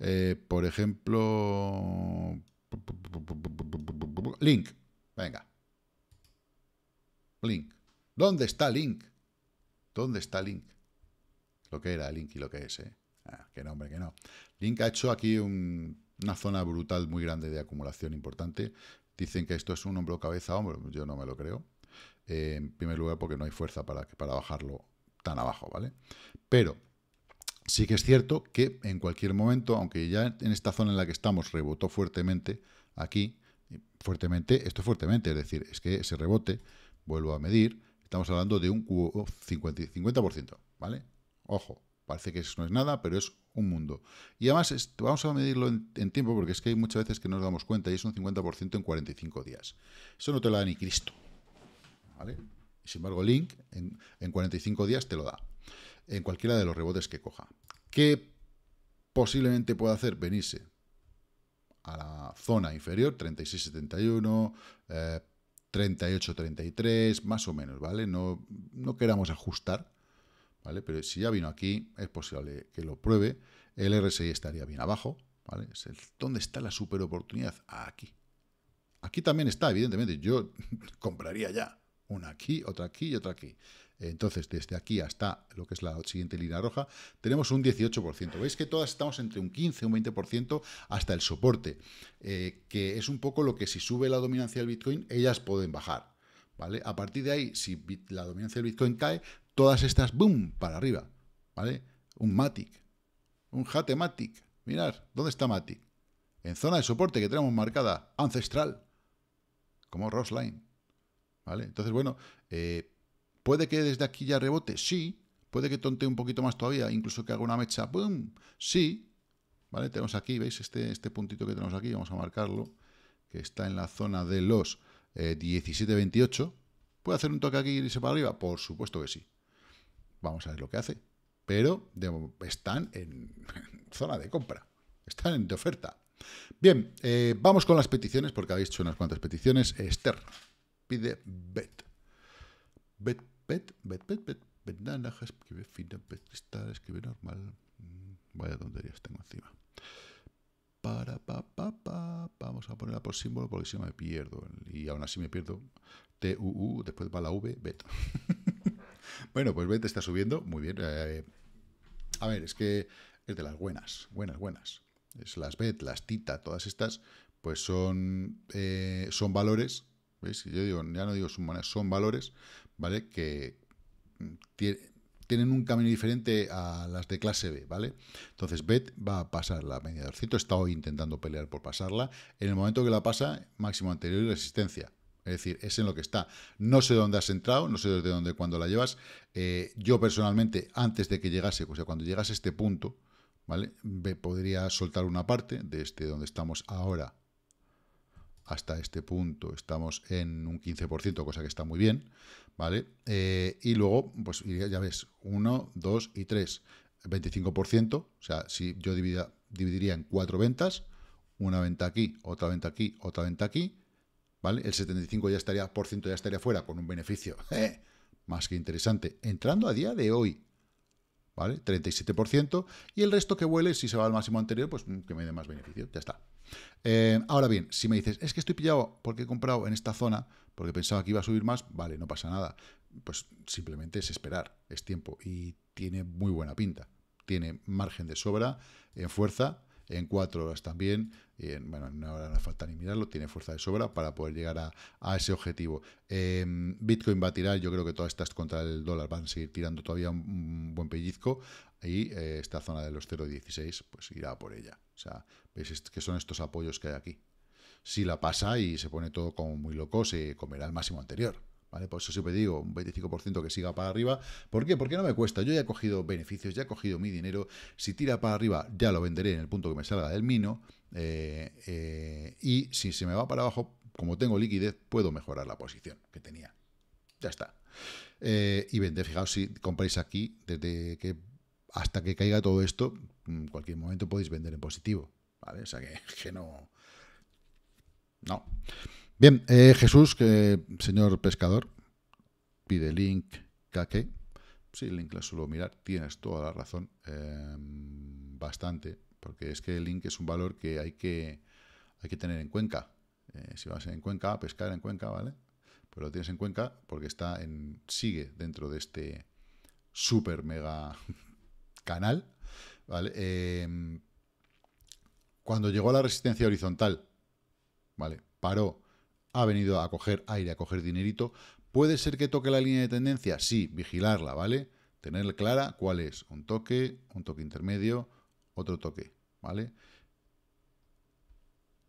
Eh, por ejemplo... Link. Venga. Link. ¿Dónde está Link? ¿Dónde está Link? Lo que era Link y lo que es, ¿eh? Ah, que no, que no. Link ha hecho aquí una zona brutal muy grande de acumulación importante. Dicen que esto es un hombro cabeza hombro. Yo no me lo creo. Eh, en primer lugar, porque no hay fuerza para, para bajarlo tan abajo, ¿vale? Pero sí que es cierto que en cualquier momento, aunque ya en esta zona en la que estamos rebotó fuertemente aquí, fuertemente, esto fuertemente, es decir, es que ese rebote, vuelvo a medir, estamos hablando de un 50%, ¿vale? Ojo, parece que eso no es nada, pero es un mundo. Y además, vamos a medirlo en, tiempo, porque es que hay muchas veces que nos damos cuenta y es un 50% en 45 días. Eso no te lo da ni Cristo, ¿vale? Sin embargo, Link en, en 45 días te lo da, en cualquiera de los rebotes que coja. ¿Qué posiblemente pueda hacer? Venirse a la zona inferior, 36.71, 38.33, eh, más o menos, ¿vale? No, no queramos ajustar, ¿vale? Pero si ya vino aquí, es posible que lo pruebe. El RSI estaría bien abajo, ¿vale? ¿Dónde está la super oportunidad? Aquí. Aquí también está, evidentemente. Yo compraría ya. Una aquí, otra aquí y otra aquí. Entonces, desde aquí hasta lo que es la siguiente línea roja, tenemos un 18%. Veis que todas estamos entre un 15, un 20% hasta el soporte, eh, que es un poco lo que si sube la dominancia del Bitcoin, ellas pueden bajar. ¿vale? A partir de ahí, si la dominancia del Bitcoin cae, todas estas, ¡boom!, para arriba. ¿vale? Un Matic, un Hate Matic. Mirad, ¿dónde está Matic? En zona de soporte que tenemos marcada, ancestral, como Rosline. ¿Vale? Entonces, bueno, eh, ¿Puede que desde aquí ya rebote? Sí. ¿Puede que tonte un poquito más todavía? Incluso que haga una mecha. ¡Pum! Sí. ¿Vale? Tenemos aquí, ¿veis? Este, este puntito que tenemos aquí, vamos a marcarlo, que está en la zona de los 17, eh, 28. ¿Puede hacer un toque aquí y irse para arriba? Por supuesto que sí. Vamos a ver lo que hace. Pero están en zona de compra. Están en de oferta. Bien, eh, vamos con las peticiones, porque habéis hecho unas cuantas peticiones. Esther pide bet. Bet Bet, bet, bet, pet, pet, que escribe fina, bet, cristal, escribe normal. Mm, vaya tonterías tengo encima. Para, pa, pa, pa. Vamos a ponerla por símbolo porque si no me pierdo. Y aún así me pierdo. T, U, U, después va la V, bet. bueno, pues bet está subiendo. Muy bien. Eh, a ver, es que es de las buenas, buenas, buenas. Es las bet, las tita, todas estas, pues son, eh, son valores ¿Veis? Yo digo, ya no digo son, son valores ¿vale? Que mm, tienen un camino diferente a las de clase B, ¿vale? Entonces, BET va a pasar la media de está hoy intentando pelear por pasarla. En el momento que la pasa, máximo anterior y resistencia. Es decir, es en lo que está. No sé dónde has entrado, no sé desde dónde, cuándo la llevas. Eh, yo personalmente, antes de que llegase, o sea, cuando llegase a este punto, ¿vale? podría soltar una parte desde este, donde estamos ahora hasta este punto. Estamos en un 15%, cosa que está muy bien. ¿vale? Eh, y luego, pues ya ves, 1, 2 y 3, 25%, o sea, si yo dividiría en cuatro ventas, una venta aquí, otra venta aquí, otra venta aquí, ¿vale? El 75% ya estaría, por ciento ya estaría fuera con un beneficio eh, más que interesante, entrando a día de hoy, ¿vale? 37%, y el resto que vuele, si se va al máximo anterior, pues mm, que me dé más beneficio, ya está. Eh, ahora bien, si me dices, es que estoy pillado porque he comprado en esta zona, porque pensaba que iba a subir más, vale, no pasa nada. Pues simplemente es esperar, es tiempo y tiene muy buena pinta. Tiene margen de sobra en eh, fuerza en cuatro horas también, y en, bueno, una hora no falta ni mirarlo, tiene fuerza de sobra para poder llegar a, ese objetivo. Em, Bitcoin va a tirar, yo creo que todas estas contra el dólar van a seguir tirando todavía un, buen pellizco, y eh, esta zona de los 0.16 pues irá por ella. O sea, veis que son estos apoyos que hay aquí. Si la pasa y se pone todo como muy loco, se comerá el máximo anterior. Por eso siempre digo, un 25% que siga para arriba. ¿Por qué? Porque no me cuesta. Yo ya he cogido beneficios, ya he cogido mi dinero. Si tira para arriba, ya lo venderé en el punto que me salga del mino. Eh, eh, y si se me va para abajo, como tengo liquidez, puedo mejorar la posición que tenía. Ya está. Eh, y vender, fijaos, si compráis aquí, desde que hasta que caiga todo esto, en cualquier momento podéis vender en positivo. ¿Vale? O sea que no. No. Bien, eh, Jesús, señor pescador, pide link, KK. Sí, el link la suelo mirar, tienes toda la razón, em, bastante, porque es que el link es un valor que hay que, hay que tener en Cuenca. Eh, si vas en Cuenca, a pescar en Cuenca, ¿vale? Pues lo tienes en Cuenca porque está en, sigue dentro de este super mega canal, ¿vale? Em, cuando llegó a la resistencia horizontal, ¿vale? Paró ha venido a coger aire, a coger dinerito. ¿Puede ser que toque la línea de tendencia? Sí, vigilarla, ¿vale? Tener clara cuál es. Un toque, un toque intermedio, otro toque, ¿vale?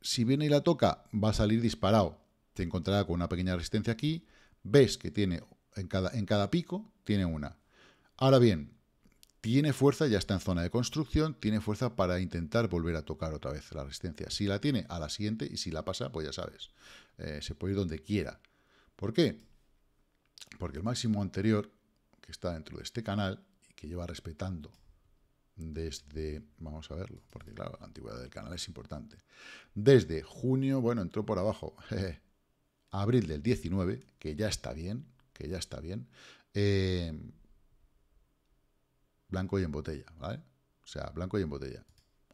Si viene y la toca, va a salir disparado. Te encontrará con una pequeña resistencia aquí. Ves que tiene en cada, en cada pico, tiene una. Ahora bien, tiene fuerza, ya está en zona de construcción, tiene fuerza para intentar volver a tocar otra vez la resistencia. Si la tiene, a la siguiente, y si la pasa, pues ya sabes, eh, se puede ir donde quiera. ¿Por qué? Porque el máximo anterior, que está dentro de este canal, y que lleva respetando desde, vamos a verlo, porque claro, la antigüedad del canal es importante, desde junio, bueno, entró por abajo, abril del 19, que ya está bien, que ya está bien, eh, Blanco y en botella, ¿vale? O sea, blanco y en botella.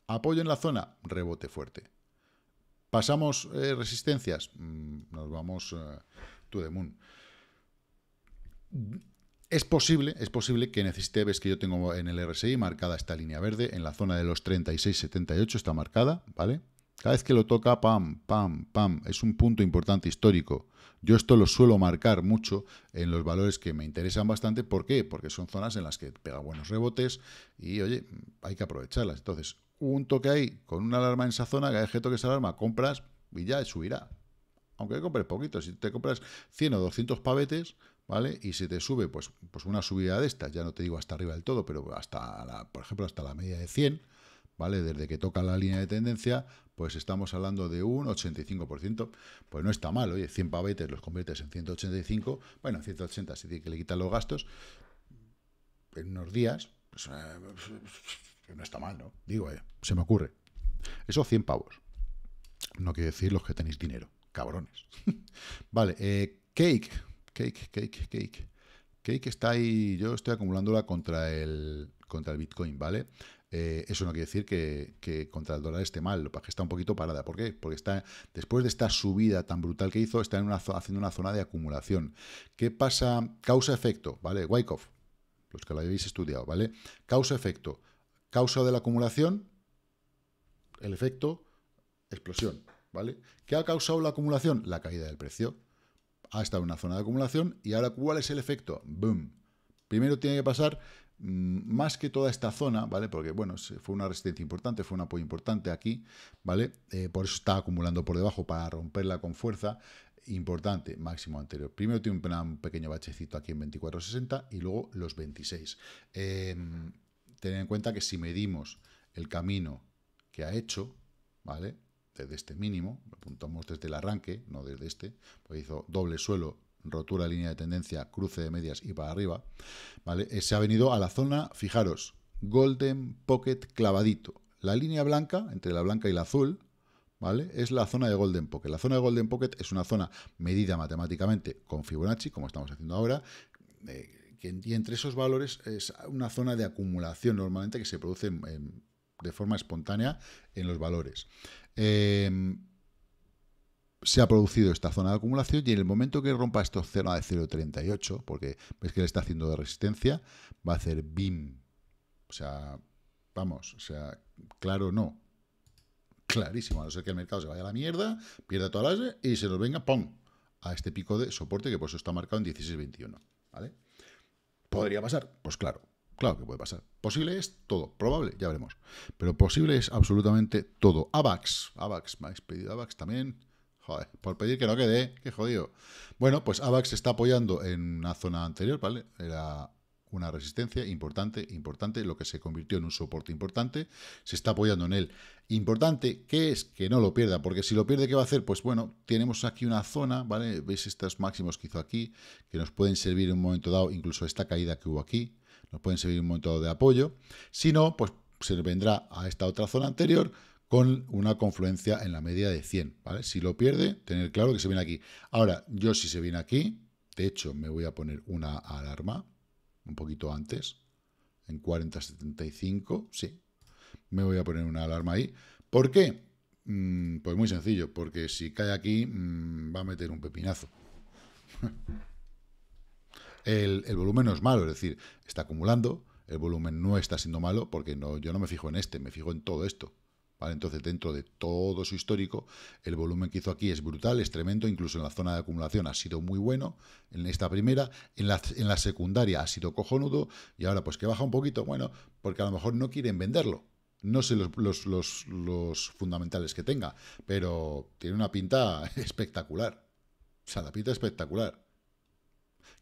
Apoyo en la zona, rebote fuerte. Pasamos eh, resistencias, mm, nos vamos eh, to the moon. Es posible, es posible que necesite, ves que yo tengo en el RSI marcada esta línea verde, en la zona de los 36-78 está marcada, ¿vale? Cada vez que lo toca, pam, pam, pam, es un punto importante histórico. Yo esto lo suelo marcar mucho en los valores que me interesan bastante. ¿Por qué? Porque son zonas en las que pega buenos rebotes y, oye, hay que aprovecharlas. Entonces, un toque ahí con una alarma en esa zona, cada vez que toques alarma, compras y ya subirá. Aunque compres poquito, si te compras 100 o 200 pavetes, ¿vale? Y si te sube, pues, pues una subida de estas, ya no te digo hasta arriba del todo, pero hasta, la, por ejemplo, hasta la media de 100, ¿vale? Desde que toca la línea de tendencia, pues estamos hablando de un 85%, pues no está mal, oye, 100 pavetes los conviertes en 185, bueno, 180 si que le quitan los gastos, en unos días, pues, eh, pues no está mal, ¿no? Digo, eh, se me ocurre. Esos 100 pavos, no quiere decir los que tenéis dinero, cabrones. vale, eh, cake, cake, cake, cake. Cake está ahí, yo estoy acumulándola contra el, contra el Bitcoin, ¿vale? Eh, eso no quiere decir que, contra el dólar esté mal, lo que está un poquito parada. ¿Por qué? Porque está, después de esta subida tan brutal que hizo, está en una, haciendo una zona de acumulación. ¿Qué pasa? Causa-efecto, ¿vale? Wyckoff, los que lo habéis estudiado, ¿vale? Causa-efecto. Causa de la acumulación, el efecto, explosión, ¿vale? ¿Qué ha causado la acumulación? La caída del precio. Ha estado en una zona de acumulación y ahora, ¿cuál es el efecto? Boom. Primero tiene que pasar Mm, más que toda esta zona, ¿vale? Porque, bueno, fue una resistencia importante, fue un apoyo importante aquí, ¿vale? Eh, por eso está acumulando por debajo, para romperla con fuerza. Importante, máximo anterior. Primero tiene un, pequeño bachecito aquí en 24.60 y luego los 26. Eh, tener en cuenta que si medimos el camino que ha hecho, ¿vale? Desde este mínimo, apuntamos desde el arranque, no desde este, pues hizo doble suelo rotura línea de tendencia, cruce de medias y para arriba, ¿vale? Eh, se ha venido a la zona, fijaros, Golden Pocket clavadito. La línea blanca, entre la blanca y la azul, ¿vale? Es la zona de Golden Pocket. La zona de Golden Pocket es una zona medida matemáticamente con Fibonacci, como estamos haciendo ahora, eh, y entre esos valores es una zona de acumulación normalmente que se produce de forma espontánea en los valores. Eh, se ha producido esta zona de acumulación y en el momento que rompa esta zona de 0.38, porque ves que le está haciendo de resistencia, va a hacer BIM. O sea, vamos, o sea, claro no. Clarísimo, a no ser que el mercado se vaya a la mierda, pierda toda la y se nos venga, ¡pum! a este pico de soporte que por eso está marcado en 16.21, ¿vale? ¿Podría pasar? Pues claro, claro que puede pasar. ¿Posible es? Todo. Probable, ya veremos. Pero posible es absolutamente todo. abax abax me habéis pedido AVAX también por pedir que no quede, qué jodido. Bueno, pues AVAX se está apoyando en una zona anterior, ¿vale? Era una resistencia importante, importante, lo que se convirtió en un soporte importante, se está apoyando en él. Importante que es que no lo pierda, porque si lo pierde, ¿qué va a hacer? Pues bueno, tenemos aquí una zona, ¿vale? Veis estos máximos que hizo aquí, que nos pueden servir en un momento dado, incluso esta caída que hubo aquí, nos pueden servir en un momento dado de apoyo. Si no, pues se vendrá a esta otra zona anterior, con una confluencia en la media de 100. ¿vale? Si lo pierde, tener claro que se viene aquí. Ahora, yo si se viene aquí, de hecho, me voy a poner una alarma un poquito antes, en 40.75, sí. Me voy a poner una alarma ahí. ¿Por qué? Mm, pues muy sencillo, porque si cae aquí mm, va a meter un pepinazo. El, volumen no es malo, es decir, está acumulando, el volumen no está siendo malo, porque no, yo no me fijo en este, me fijo en todo esto. Entonces, dentro de todo su histórico, el volumen que hizo aquí es brutal, es tremendo, incluso en la zona de acumulación ha sido muy bueno, en esta primera, en la, secundaria ha sido cojonudo, y ahora pues que baja un poquito, bueno, porque a lo mejor no quieren venderlo, no sé los, los, fundamentales que tenga, pero tiene una pinta espectacular. O sea, la pinta espectacular.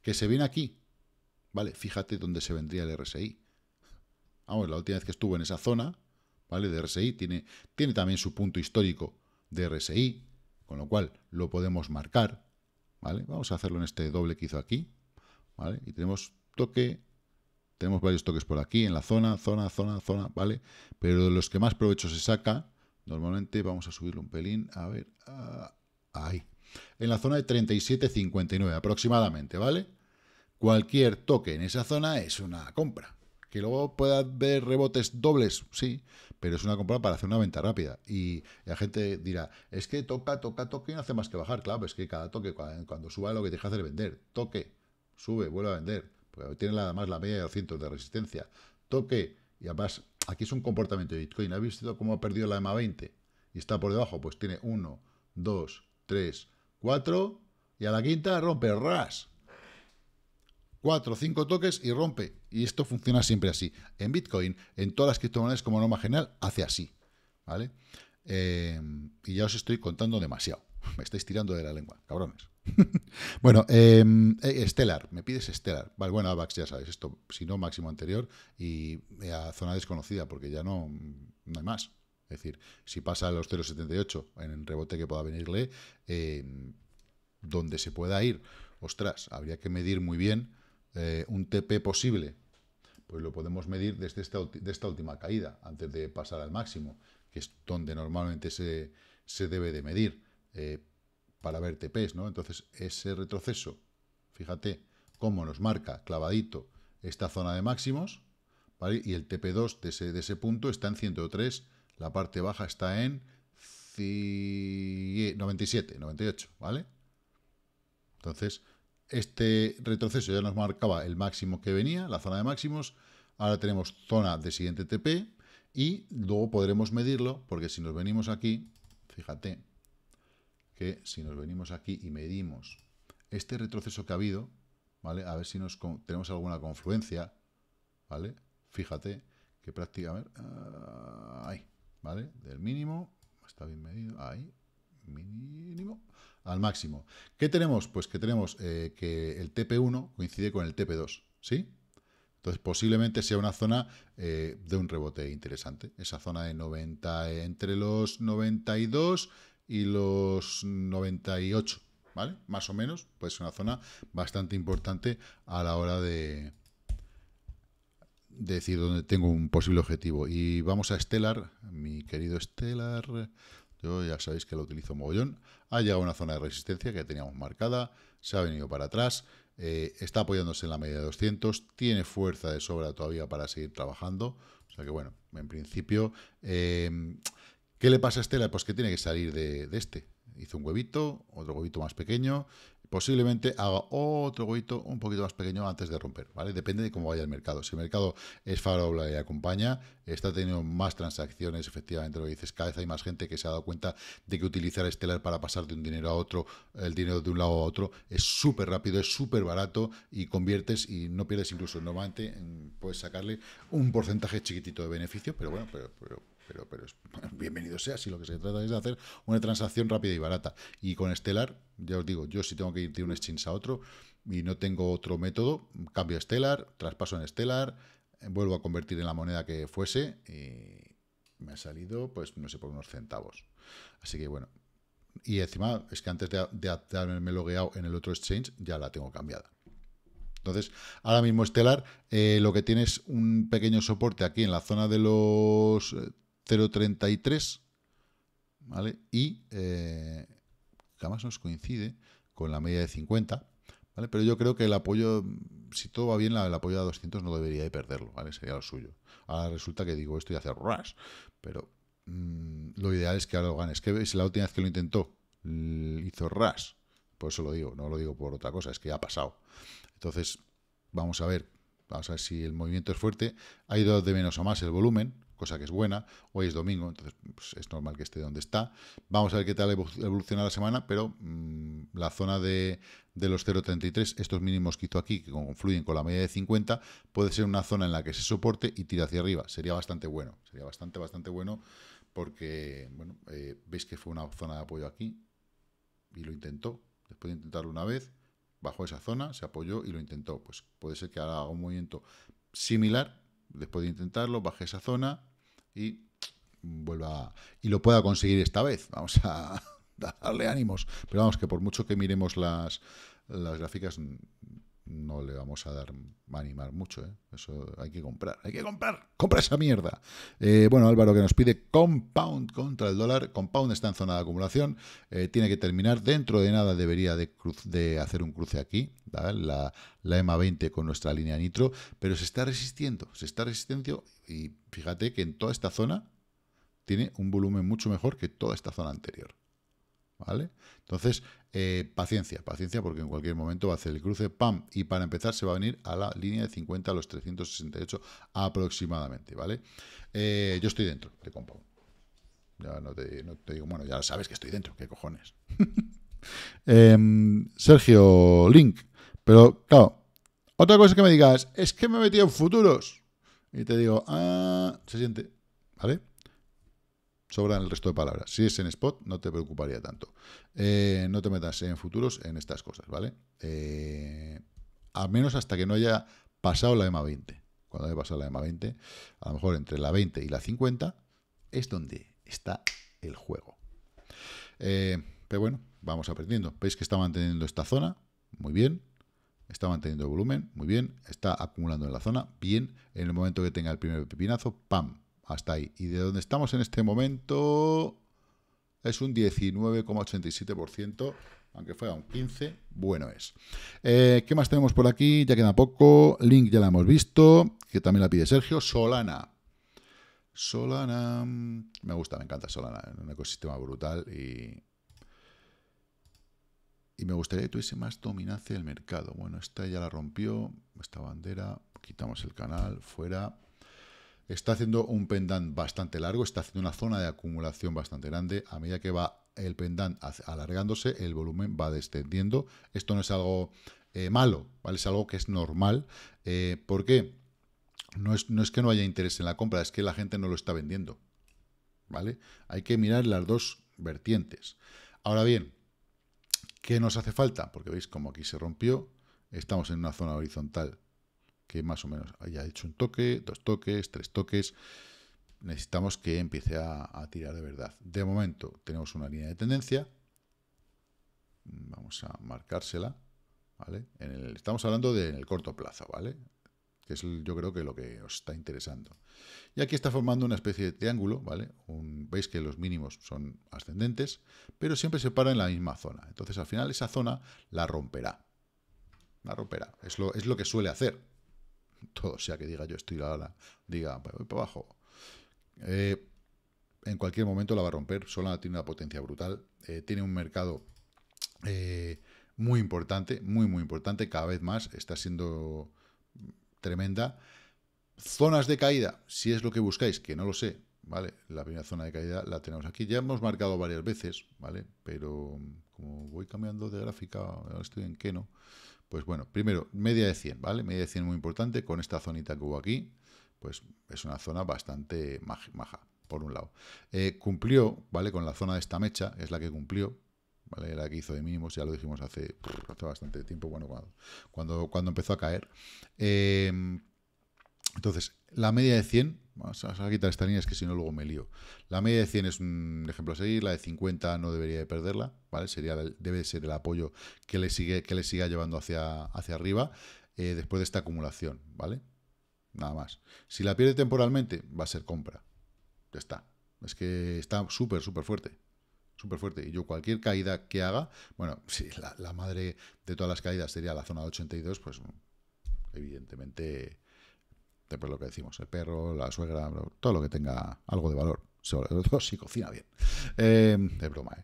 Que se viene aquí. Vale, fíjate dónde se vendría el RSI. Vamos, la última vez que estuvo en esa zona, ¿vale? De RSI, tiene, tiene también su punto histórico de RSI, con lo cual lo podemos marcar, ¿vale? Vamos a hacerlo en este doble que hizo aquí, ¿vale? Y tenemos toque, tenemos varios toques por aquí, en la zona, zona, zona, zona, ¿vale? Pero de los que más provecho se saca, normalmente vamos a subirlo un pelín, a ver, ahí, en la zona de 37.59 aproximadamente, ¿vale? Cualquier toque en esa zona es una compra, que luego pueda haber rebotes dobles, sí, pero es una compra para hacer una venta rápida. Y la gente dirá, es que toca, toca, toque y no hace más que bajar. Claro, es que cada toque, cuando suba lo que deja hacer es vender. Toque, sube, vuelve a vender. Porque tiene además la media de 200 de resistencia. Toque, y además aquí es un comportamiento de Bitcoin. ¿Habéis visto cómo ha perdido la EMA20? Y está por debajo, pues tiene 1, 2, 3, 4 y a la quinta rompe ras. cuatro, cinco toques y rompe. Y esto funciona siempre así. En Bitcoin, en todas las criptomonedas como norma general, hace así. ¿Vale? Em, y ya os estoy contando demasiado. Me estáis tirando de la lengua, cabrones. bueno, em, eh, Stellar, me pides Stellar. Vale, bueno, AVAX ya sabes, esto, si no, máximo anterior y eh, a zona desconocida, porque ya no, no hay más. Es decir, si pasa a los 0,78 en el rebote que pueda venirle, em, donde se pueda ir, ostras, habría que medir muy bien eh, un TP posible? Pues lo podemos medir desde esta, de esta última caída, antes de pasar al máximo, que es donde normalmente se, debe de medir eh, para ver TPs, ¿no? Entonces, ese retroceso, fíjate cómo nos marca clavadito esta zona de máximos, Y el TP2 de ese, de ese punto está en 103, la parte baja está en 97, 98, ¿vale? Entonces, este retroceso ya nos marcaba el máximo que venía, la zona de máximos. Ahora tenemos zona de siguiente TP y luego podremos medirlo, porque si nos venimos aquí, fíjate, que si nos venimos aquí y medimos este retroceso que ha habido, ¿vale? A ver si nos tenemos alguna confluencia, ¿vale? Fíjate que prácticamente... ver, ah, ahí, ¿vale? Del mínimo, está bien medido, ahí, mínimo, al máximo. ¿Qué tenemos? Pues que tenemos eh, que el TP1 coincide con el TP2, ¿sí? Entonces posiblemente sea una zona eh, de un rebote interesante. Esa zona de 90, entre los 92 y los 98, ¿vale? Más o menos, pues es una zona bastante importante a la hora de, decir dónde tengo un posible objetivo. Y vamos a estelar mi querido estelar yo ya sabéis que lo utilizo mogollón. Ha llegado a una zona de resistencia que teníamos marcada, se ha venido para atrás, eh, está apoyándose en la media de 200, tiene fuerza de sobra todavía para seguir trabajando. O sea que bueno, en principio, em, ¿qué le pasa a Estela? Pues que tiene que salir de, de este. Hizo un huevito, otro huevito más pequeño, posiblemente haga otro huevito un poquito más pequeño antes de romper, ¿vale? Depende de cómo vaya el mercado. Si el mercado es favorable y acompaña, está teniendo más transacciones, efectivamente lo que dices, cada vez hay más gente que se ha dado cuenta de que utilizar Stellar para pasar de un dinero a otro, el dinero de un lado a otro, es súper rápido, es súper barato y conviertes y no pierdes incluso, normalmente puedes sacarle un porcentaje chiquitito de beneficio, pero bueno, pero pero, bienvenido sea si lo que se trata es de hacer una transacción rápida y barata. Y con Stellar, ya os digo, yo si tengo que ir de un exchange a otro y no tengo otro método, cambio a Stellar, traspaso en Stellar, vuelvo a convertir en la moneda que fuese y me ha salido, pues no sé, por unos centavos. Así que bueno. Y encima es que antes de, haberme logueado en el otro exchange ya la tengo cambiada. Entonces, ahora mismo Stellar, eh, lo que tiene es un pequeño soporte aquí en la zona de los eh, 0,33, ¿vale? Y jamás eh, nos coincide con la media de 50, ¿vale? Pero yo creo que el apoyo, si todo va bien, el apoyo a 200 no debería de perderlo, ¿vale? Sería lo suyo. Ahora resulta que digo esto y hace ras, pero mm, lo ideal es que ahora lo gane. Es que es la última vez que lo intentó, hizo ras. Por eso lo digo, no lo digo por otra cosa, es que ha pasado. Entonces, vamos a ver. Vamos a ver si el movimiento es fuerte. Ha ido de menos a más el volumen, cosa que es buena. Hoy es domingo, entonces pues, es normal que esté donde está. Vamos a ver qué tal evoluciona la semana, pero mm, la zona de, los 0.33, estos mínimos que hizo aquí, que confluyen con la media de 50, puede ser una zona en la que se soporte y tira hacia arriba. Sería bastante bueno, sería bastante, bastante bueno, porque, bueno, eh, veis que fue una zona de apoyo aquí y lo intentó. Después de intentarlo una vez, bajó esa zona, se apoyó y lo intentó. Pues puede ser que haga un movimiento similar, después de intentarlo, baje esa zona, y vuelva y lo pueda conseguir esta vez. Vamos a darle ánimos. Pero vamos, que por mucho que miremos las, las gráficas, no le vamos a dar animar mucho. ¿eh? Eso hay que comprar, hay que comprar, compra esa mierda. Eh, bueno, Álvaro que nos pide Compound contra el dólar. Compound está en zona de acumulación, eh, tiene que terminar. Dentro de nada debería de, hacer un cruce aquí, la, la, EMA 20 con nuestra línea nitro, pero se está resistiendo, se está resistiendo y fíjate que en toda esta zona tiene un volumen mucho mejor que toda esta zona anterior. ¿Vale? Entonces, eh, paciencia, paciencia, porque en cualquier momento va a hacer el cruce, ¡pam! Y para empezar se va a venir a la línea de 50 a los 368 aproximadamente, ¿vale? Eh, yo estoy dentro te compro Ya no te, no digo, bueno, ya sabes que estoy dentro, qué cojones. Em, Sergio Link, pero claro, otra cosa que me digas es que me he metido en futuros. Y te digo, ah, se siente, ¿vale? sobran el resto de palabras. Si es en spot, no te preocuparía tanto. Eh, no te metas en futuros en estas cosas, ¿vale? Eh, Al menos hasta que no haya pasado la EMA 20. Cuando haya pasado la EMA 20, a lo mejor entre la 20 y la 50 es donde está el juego. Eh, pero bueno, vamos aprendiendo. Veis que está manteniendo esta zona, muy bien. Está manteniendo el volumen, muy bien. Está acumulando en la zona, bien. En el momento que tenga el primer pepinazo, ¡pam! hasta ahí. Y de donde estamos en este momento es un 19,87%, aunque fuera un 15%, bueno es. Eh, ¿Qué más tenemos por aquí? Ya queda poco. Link ya la hemos visto, que también la pide Sergio. Solana. Solana... Mm, me gusta, me encanta Solana, es un ecosistema brutal y... Y me gustaría que tuviese más dominancia del mercado. Bueno, esta ya la rompió, esta bandera, quitamos el canal, fuera. Está haciendo un pendant bastante largo, está haciendo una zona de acumulación bastante grande. A medida que va el pendant alargándose, el volumen va descendiendo. Esto no es algo eh, malo, ¿vale? Es algo que es normal. Eh, ¿Por qué? No es, no es que no haya interés en la compra, es que la gente no lo está vendiendo. ¿Vale? Hay que mirar las dos vertientes. Ahora bien, ¿qué nos hace falta? Porque veis como aquí se rompió, estamos en una zona horizontal que más o menos haya hecho un toque, dos toques, tres toques. Necesitamos que empiece a, tirar de verdad. De momento tenemos una línea de tendencia. Vamos a marcársela. ¿vale? estamos hablando del el corto plazo, ¿vale? que es yo creo que lo que os está interesando. Y aquí está formando una especie de triángulo, ¿vale? veis que los mínimos son ascendentes, pero siempre se para en la misma zona. Entonces, al final, esa zona la romperá. La romperá. es lo que suele hacer. todo sea que diga yo estoy la ala, diga pues voy para abajo. Eh, en cualquier momento la va a romper. Solana tiene una potencia brutal. Eh, tiene un mercado eh, muy importante, muy, muy importante. Cada vez más está siendo tremenda. Zonas de caída, si es lo que buscáis, que no lo sé, ¿vale? La primera zona de caída la tenemos aquí. Ya hemos marcado varias veces, ¿vale? Pero como voy cambiando de gráfica, ahora estoy en Keno, pues bueno, primero, media de 100, ¿vale? Media de 100 muy importante, con esta zonita que hubo aquí, pues es una zona bastante maja, por un lado. Eh, cumplió, ¿vale? Con la zona de esta mecha, es la que cumplió, ¿vale? La que hizo de mínimos, ya lo dijimos hace, bastante tiempo, bueno, cuando, cuando, cuando empezó a caer. Eh, entonces, la media de 100 Vamos a quitar estas es que si no luego me lío. La media de 100 es un ejemplo a seguir, la de 50 no debería de perderla, ¿vale? Sería, debe ser el apoyo que le, sigue, que le siga llevando hacia, hacia arriba eh, después de esta acumulación, ¿vale? Nada más. Si la pierde temporalmente, va a ser compra. Ya está. Es que está súper, súper fuerte. Súper fuerte. Y yo cualquier caída que haga, bueno, si la, la madre de todas las caídas sería la zona de 82, pues evidentemente después lo que decimos, el perro, la suegra, todo lo que tenga algo de valor, sobre si cocina bien. Em, de broma, ¿eh?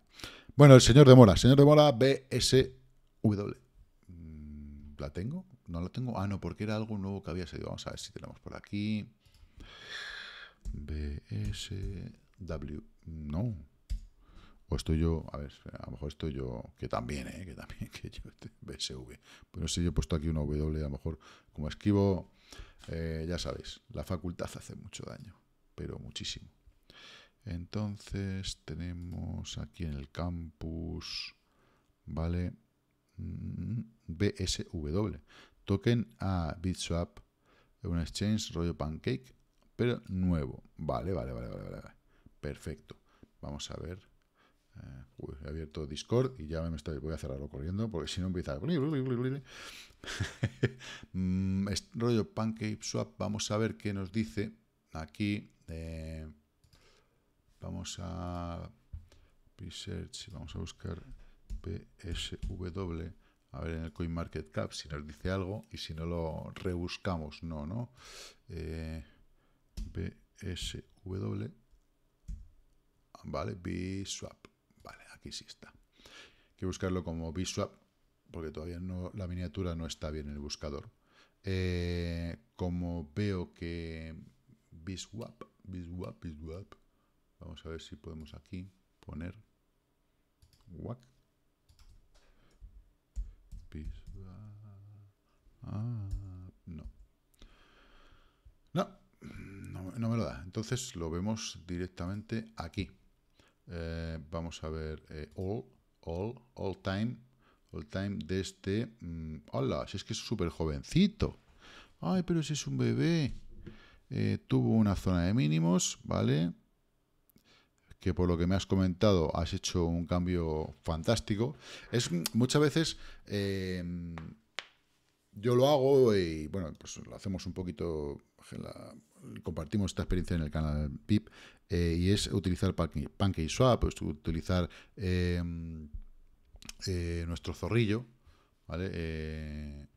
Bueno, el señor de Mora, señor de Mora, BSW. Mm, ¿La tengo? No la tengo. Ah, no, porque era algo nuevo que había salido. Vamos a ver si tenemos por aquí. BSW. No. O estoy yo, a ver, a lo mejor estoy yo, que también, ¿eh? que también, que yo, BSV. Pero si yo he puesto aquí una W, a lo mejor, como esquivo eh, ya sabéis, la facultad hace mucho daño, pero muchísimo. Entonces tenemos aquí en el campus, ¿vale? Mm, BSW, token a BitSwap, un exchange rollo pancake, pero nuevo. Vale, vale, vale, vale, vale. Perfecto. Vamos a ver. Eh, he abierto Discord y ya me estoy, voy a cerrarlo corriendo porque si no empieza a... Mm, rollo rollo swap. vamos a ver qué nos dice aquí. Eh, vamos a research vamos a buscar PSW, a ver en el CoinMarketCap si nos dice algo y si no lo rebuscamos, no, ¿no? Eh, BSW, vale, swap está. que buscarlo como Biswap, porque todavía no, la miniatura no está bien en el buscador. Eh, como veo que Biswap, Biswap, vamos a ver si podemos aquí poner WAC. no. No, no me lo da. Entonces lo vemos directamente aquí. Eh, vamos a ver eh, all, all, all time, all time de este mm, hola, si es que es súper jovencito. Ay, pero si es un bebé. Eh, tuvo una zona de mínimos, ¿vale? Que por lo que me has comentado has hecho un cambio fantástico. Es muchas veces em, yo lo hago y bueno, pues lo hacemos un poquito la, compartimos esta experiencia en el canal PIP eh, y es utilizar PancakeSwap, utilizar em, eh, nuestro zorrillo, ¿vale? Eh,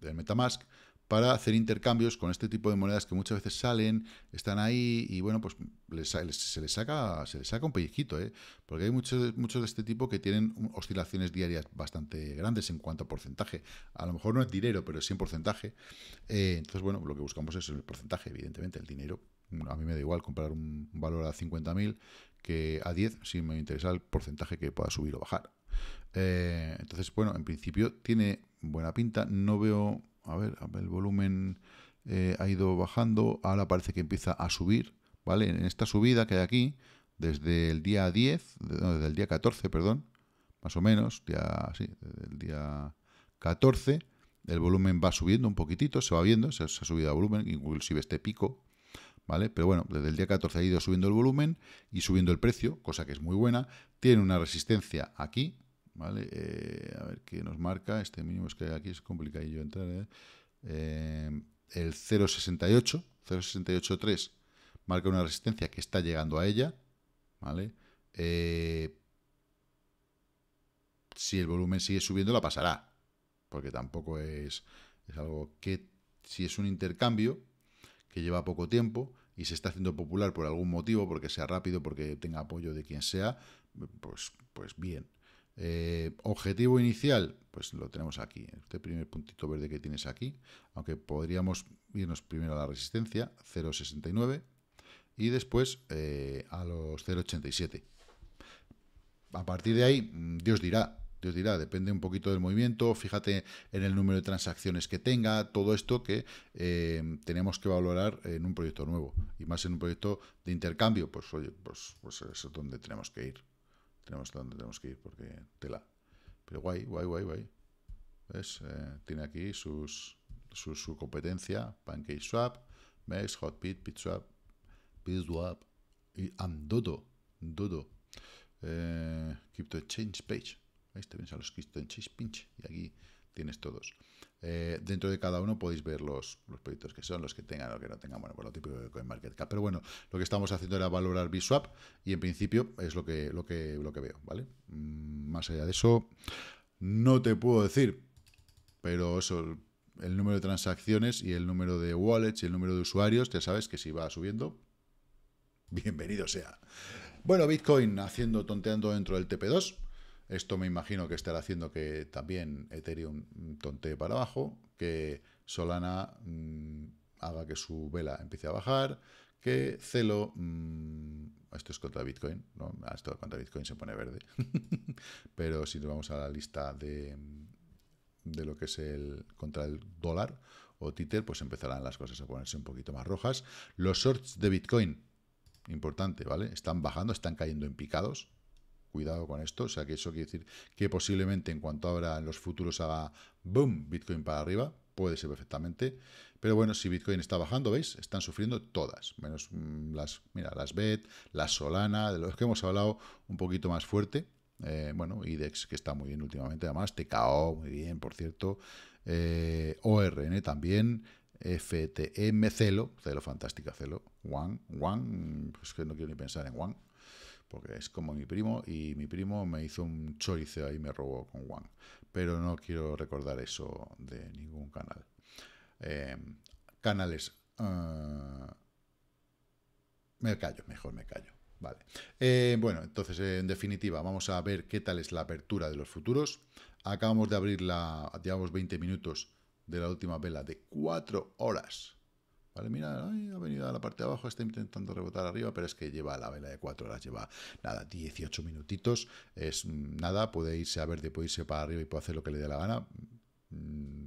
del Metamask, para hacer intercambios con este tipo de monedas que muchas veces salen, están ahí y bueno, pues se, les saca, se les saca un pellejito, ¿eh? porque hay muchos, muchos de este tipo que tienen oscilaciones diarias bastante grandes en cuanto a porcentaje. A lo mejor no es dinero, pero es 100%. porcentaje. Eh, entonces, bueno, lo que buscamos es el porcentaje, evidentemente, el dinero. A mí me da igual comprar un valor a 50.000 que a 10 si me interesa el porcentaje que pueda subir o bajar. Eh, entonces, bueno, en principio tiene buena pinta. No veo a ver, el volumen eh, ha ido bajando, ahora parece que empieza a subir, ¿vale? En esta subida que hay aquí, desde el día 10, desde el día 14, perdón, más o menos, sí, desde el día 14, el volumen va subiendo un poquitito, se va viendo, se, ha subido volumen, inclusive este pico, ¿vale? Pero bueno, desde el día 14 ha ido subiendo el volumen y subiendo el precio, cosa que es muy buena. Tiene una resistencia aquí, ¿vale? Eh, a ver qué nos marca, este mínimo es que aquí es complicadillo entrar, ¿eh? Eh, el 0.68, 0.68.3 marca una resistencia que está llegando a ella, ¿vale? si el volumen sigue subiendo la pasará, porque tampoco es, es algo que, si es un intercambio que lleva poco tiempo, y se está haciendo popular por algún motivo, porque sea rápido, porque tenga apoyo de quien sea, pues, pues bien. Eh, objetivo inicial, pues lo tenemos aquí, este primer puntito verde que tienes aquí, aunque podríamos irnos primero a la resistencia, 0,69, y después eh, a los 0,87. A partir de ahí, mm, Dios dirá, Dios dirá, depende un poquito del movimiento, fíjate en el número de transacciones que tenga, todo esto que eh, tenemos que valorar en un proyecto nuevo, y más en un proyecto de intercambio, pues oye, pues, pues eso es donde tenemos que ir tenemos donde tenemos que ir porque tela. Pero guay, guay, guay, guay. ¿Ves? Eh, tiene aquí sus, su, su competencia, PancakeSwap, Mex, Hotbit, PitSwap, swap y andodo Dodo. Eh, Crypto Exchange Page. ahí Te los Crypto Exchange Pinch y aquí tienes todos. Eh, dentro de cada uno podéis ver los, proyectos que son, los que tengan o que no tengan, bueno, por pues lo típico de CoinMarketCap. Pero bueno, lo que estamos haciendo era valorar Biswap y en principio es lo que, lo que, lo que veo, ¿vale? Mm, más allá de eso, no te puedo decir, pero eso, el número de transacciones y el número de wallets y el número de usuarios, ya sabes que si va subiendo, bienvenido sea. Bueno, Bitcoin haciendo, tonteando dentro del TP2, esto me imagino que estará haciendo que también Ethereum tontee para abajo, que Solana mm, haga que su vela empiece a bajar, que Celo, mm, esto es contra Bitcoin, ¿no? Ah, esto contra Bitcoin se pone verde, pero si nos vamos a la lista mm, de, lo que es el contra el dólar o Tether, pues empezarán las cosas a ponerse un poquito más rojas. Los shorts de Bitcoin, importante, ¿vale? Están bajando, están cayendo en picados, Cuidado con esto. O sea, que eso quiere decir que posiblemente en cuanto ahora en los futuros haga boom, Bitcoin para arriba. Puede ser perfectamente. Pero bueno, si Bitcoin está bajando, ¿veis? Están sufriendo todas. Menos mm, las, mira, las BET, las Solana, de los que hemos hablado un poquito más fuerte. Eh, bueno, IDEX, que está muy bien últimamente, además, TKO, muy bien, por cierto, eh, ORN también, FTM, e Celo, Celo, fantástica, Celo, One, One, es que no quiero ni pensar en One, porque es como mi primo y mi primo me hizo un chorizo ahí me robó con Juan. Pero no quiero recordar eso de ningún canal. Em, canales. Ah, me callo, mejor me callo. Vale. Eh, bueno, entonces, en definitiva, vamos a ver qué tal es la apertura de los futuros. Acabamos de abrir la, digamos, 20 minutos de la última vela de 4 horas ¿Vale? Mira, ha venido a la parte de abajo, está intentando rebotar arriba, pero es que lleva la vela de 4 horas, lleva nada, 18 minutitos, es nada, puede irse a verde, puede irse para arriba y puede hacer lo que le dé la gana. Mm,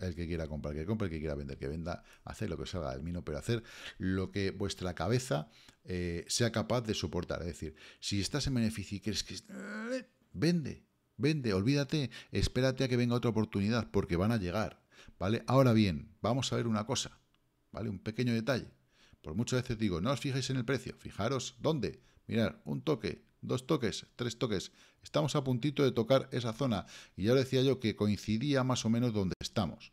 el que quiera comprar, que compre, el que quiera vender, que venda, hacer lo que salga del mino, pero hacer lo que vuestra cabeza eh, sea capaz de soportar. Es decir, si estás en beneficio y crees que... Eh, vende, vende, olvídate, espérate a que venga otra oportunidad, porque van a llegar. ¿Vale? Ahora bien, vamos a ver una cosa. ¿vale? Un pequeño detalle. Por muchas veces digo, no os fijéis en el precio, fijaros dónde. Mirar, un toque, dos toques, tres toques. Estamos a puntito de tocar esa zona y ya decía yo que coincidía más o menos donde estamos.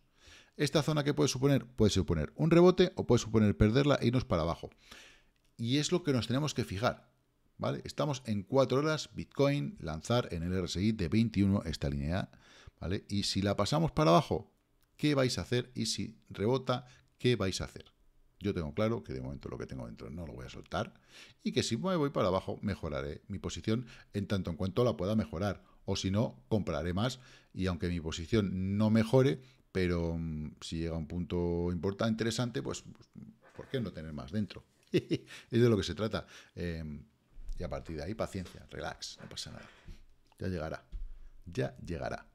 Esta zona que puede suponer, puede suponer un rebote o puede suponer perderla e irnos para abajo. Y es lo que nos tenemos que fijar. ¿Vale? Estamos en cuatro horas, Bitcoin, lanzar en el RSI de 21 esta línea, ¿vale? Y si la pasamos para abajo, ¿qué vais a hacer? Y si rebota, qué vais a hacer. Yo tengo claro que de momento lo que tengo dentro no lo voy a soltar y que si me voy para abajo mejoraré mi posición en tanto en cuanto la pueda mejorar o si no compraré más y aunque mi posición no mejore pero mm, si llega a un punto importante, interesante, pues, pues, ¿por qué no tener más dentro? es de lo que se trata. Em, y a partir de ahí, paciencia, relax, no pasa nada. Ya llegará, ya llegará.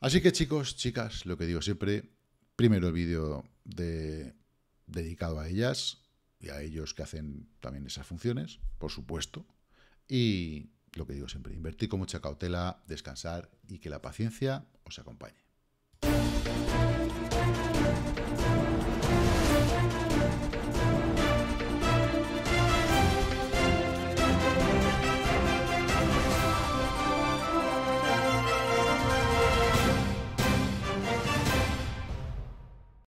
Así que chicos, chicas, lo que digo siempre, primero el vídeo de, dedicado a ellas y a ellos que hacen también esas funciones, por supuesto. Y lo que digo siempre, invertir con mucha cautela, descansar y que la paciencia os acompañe.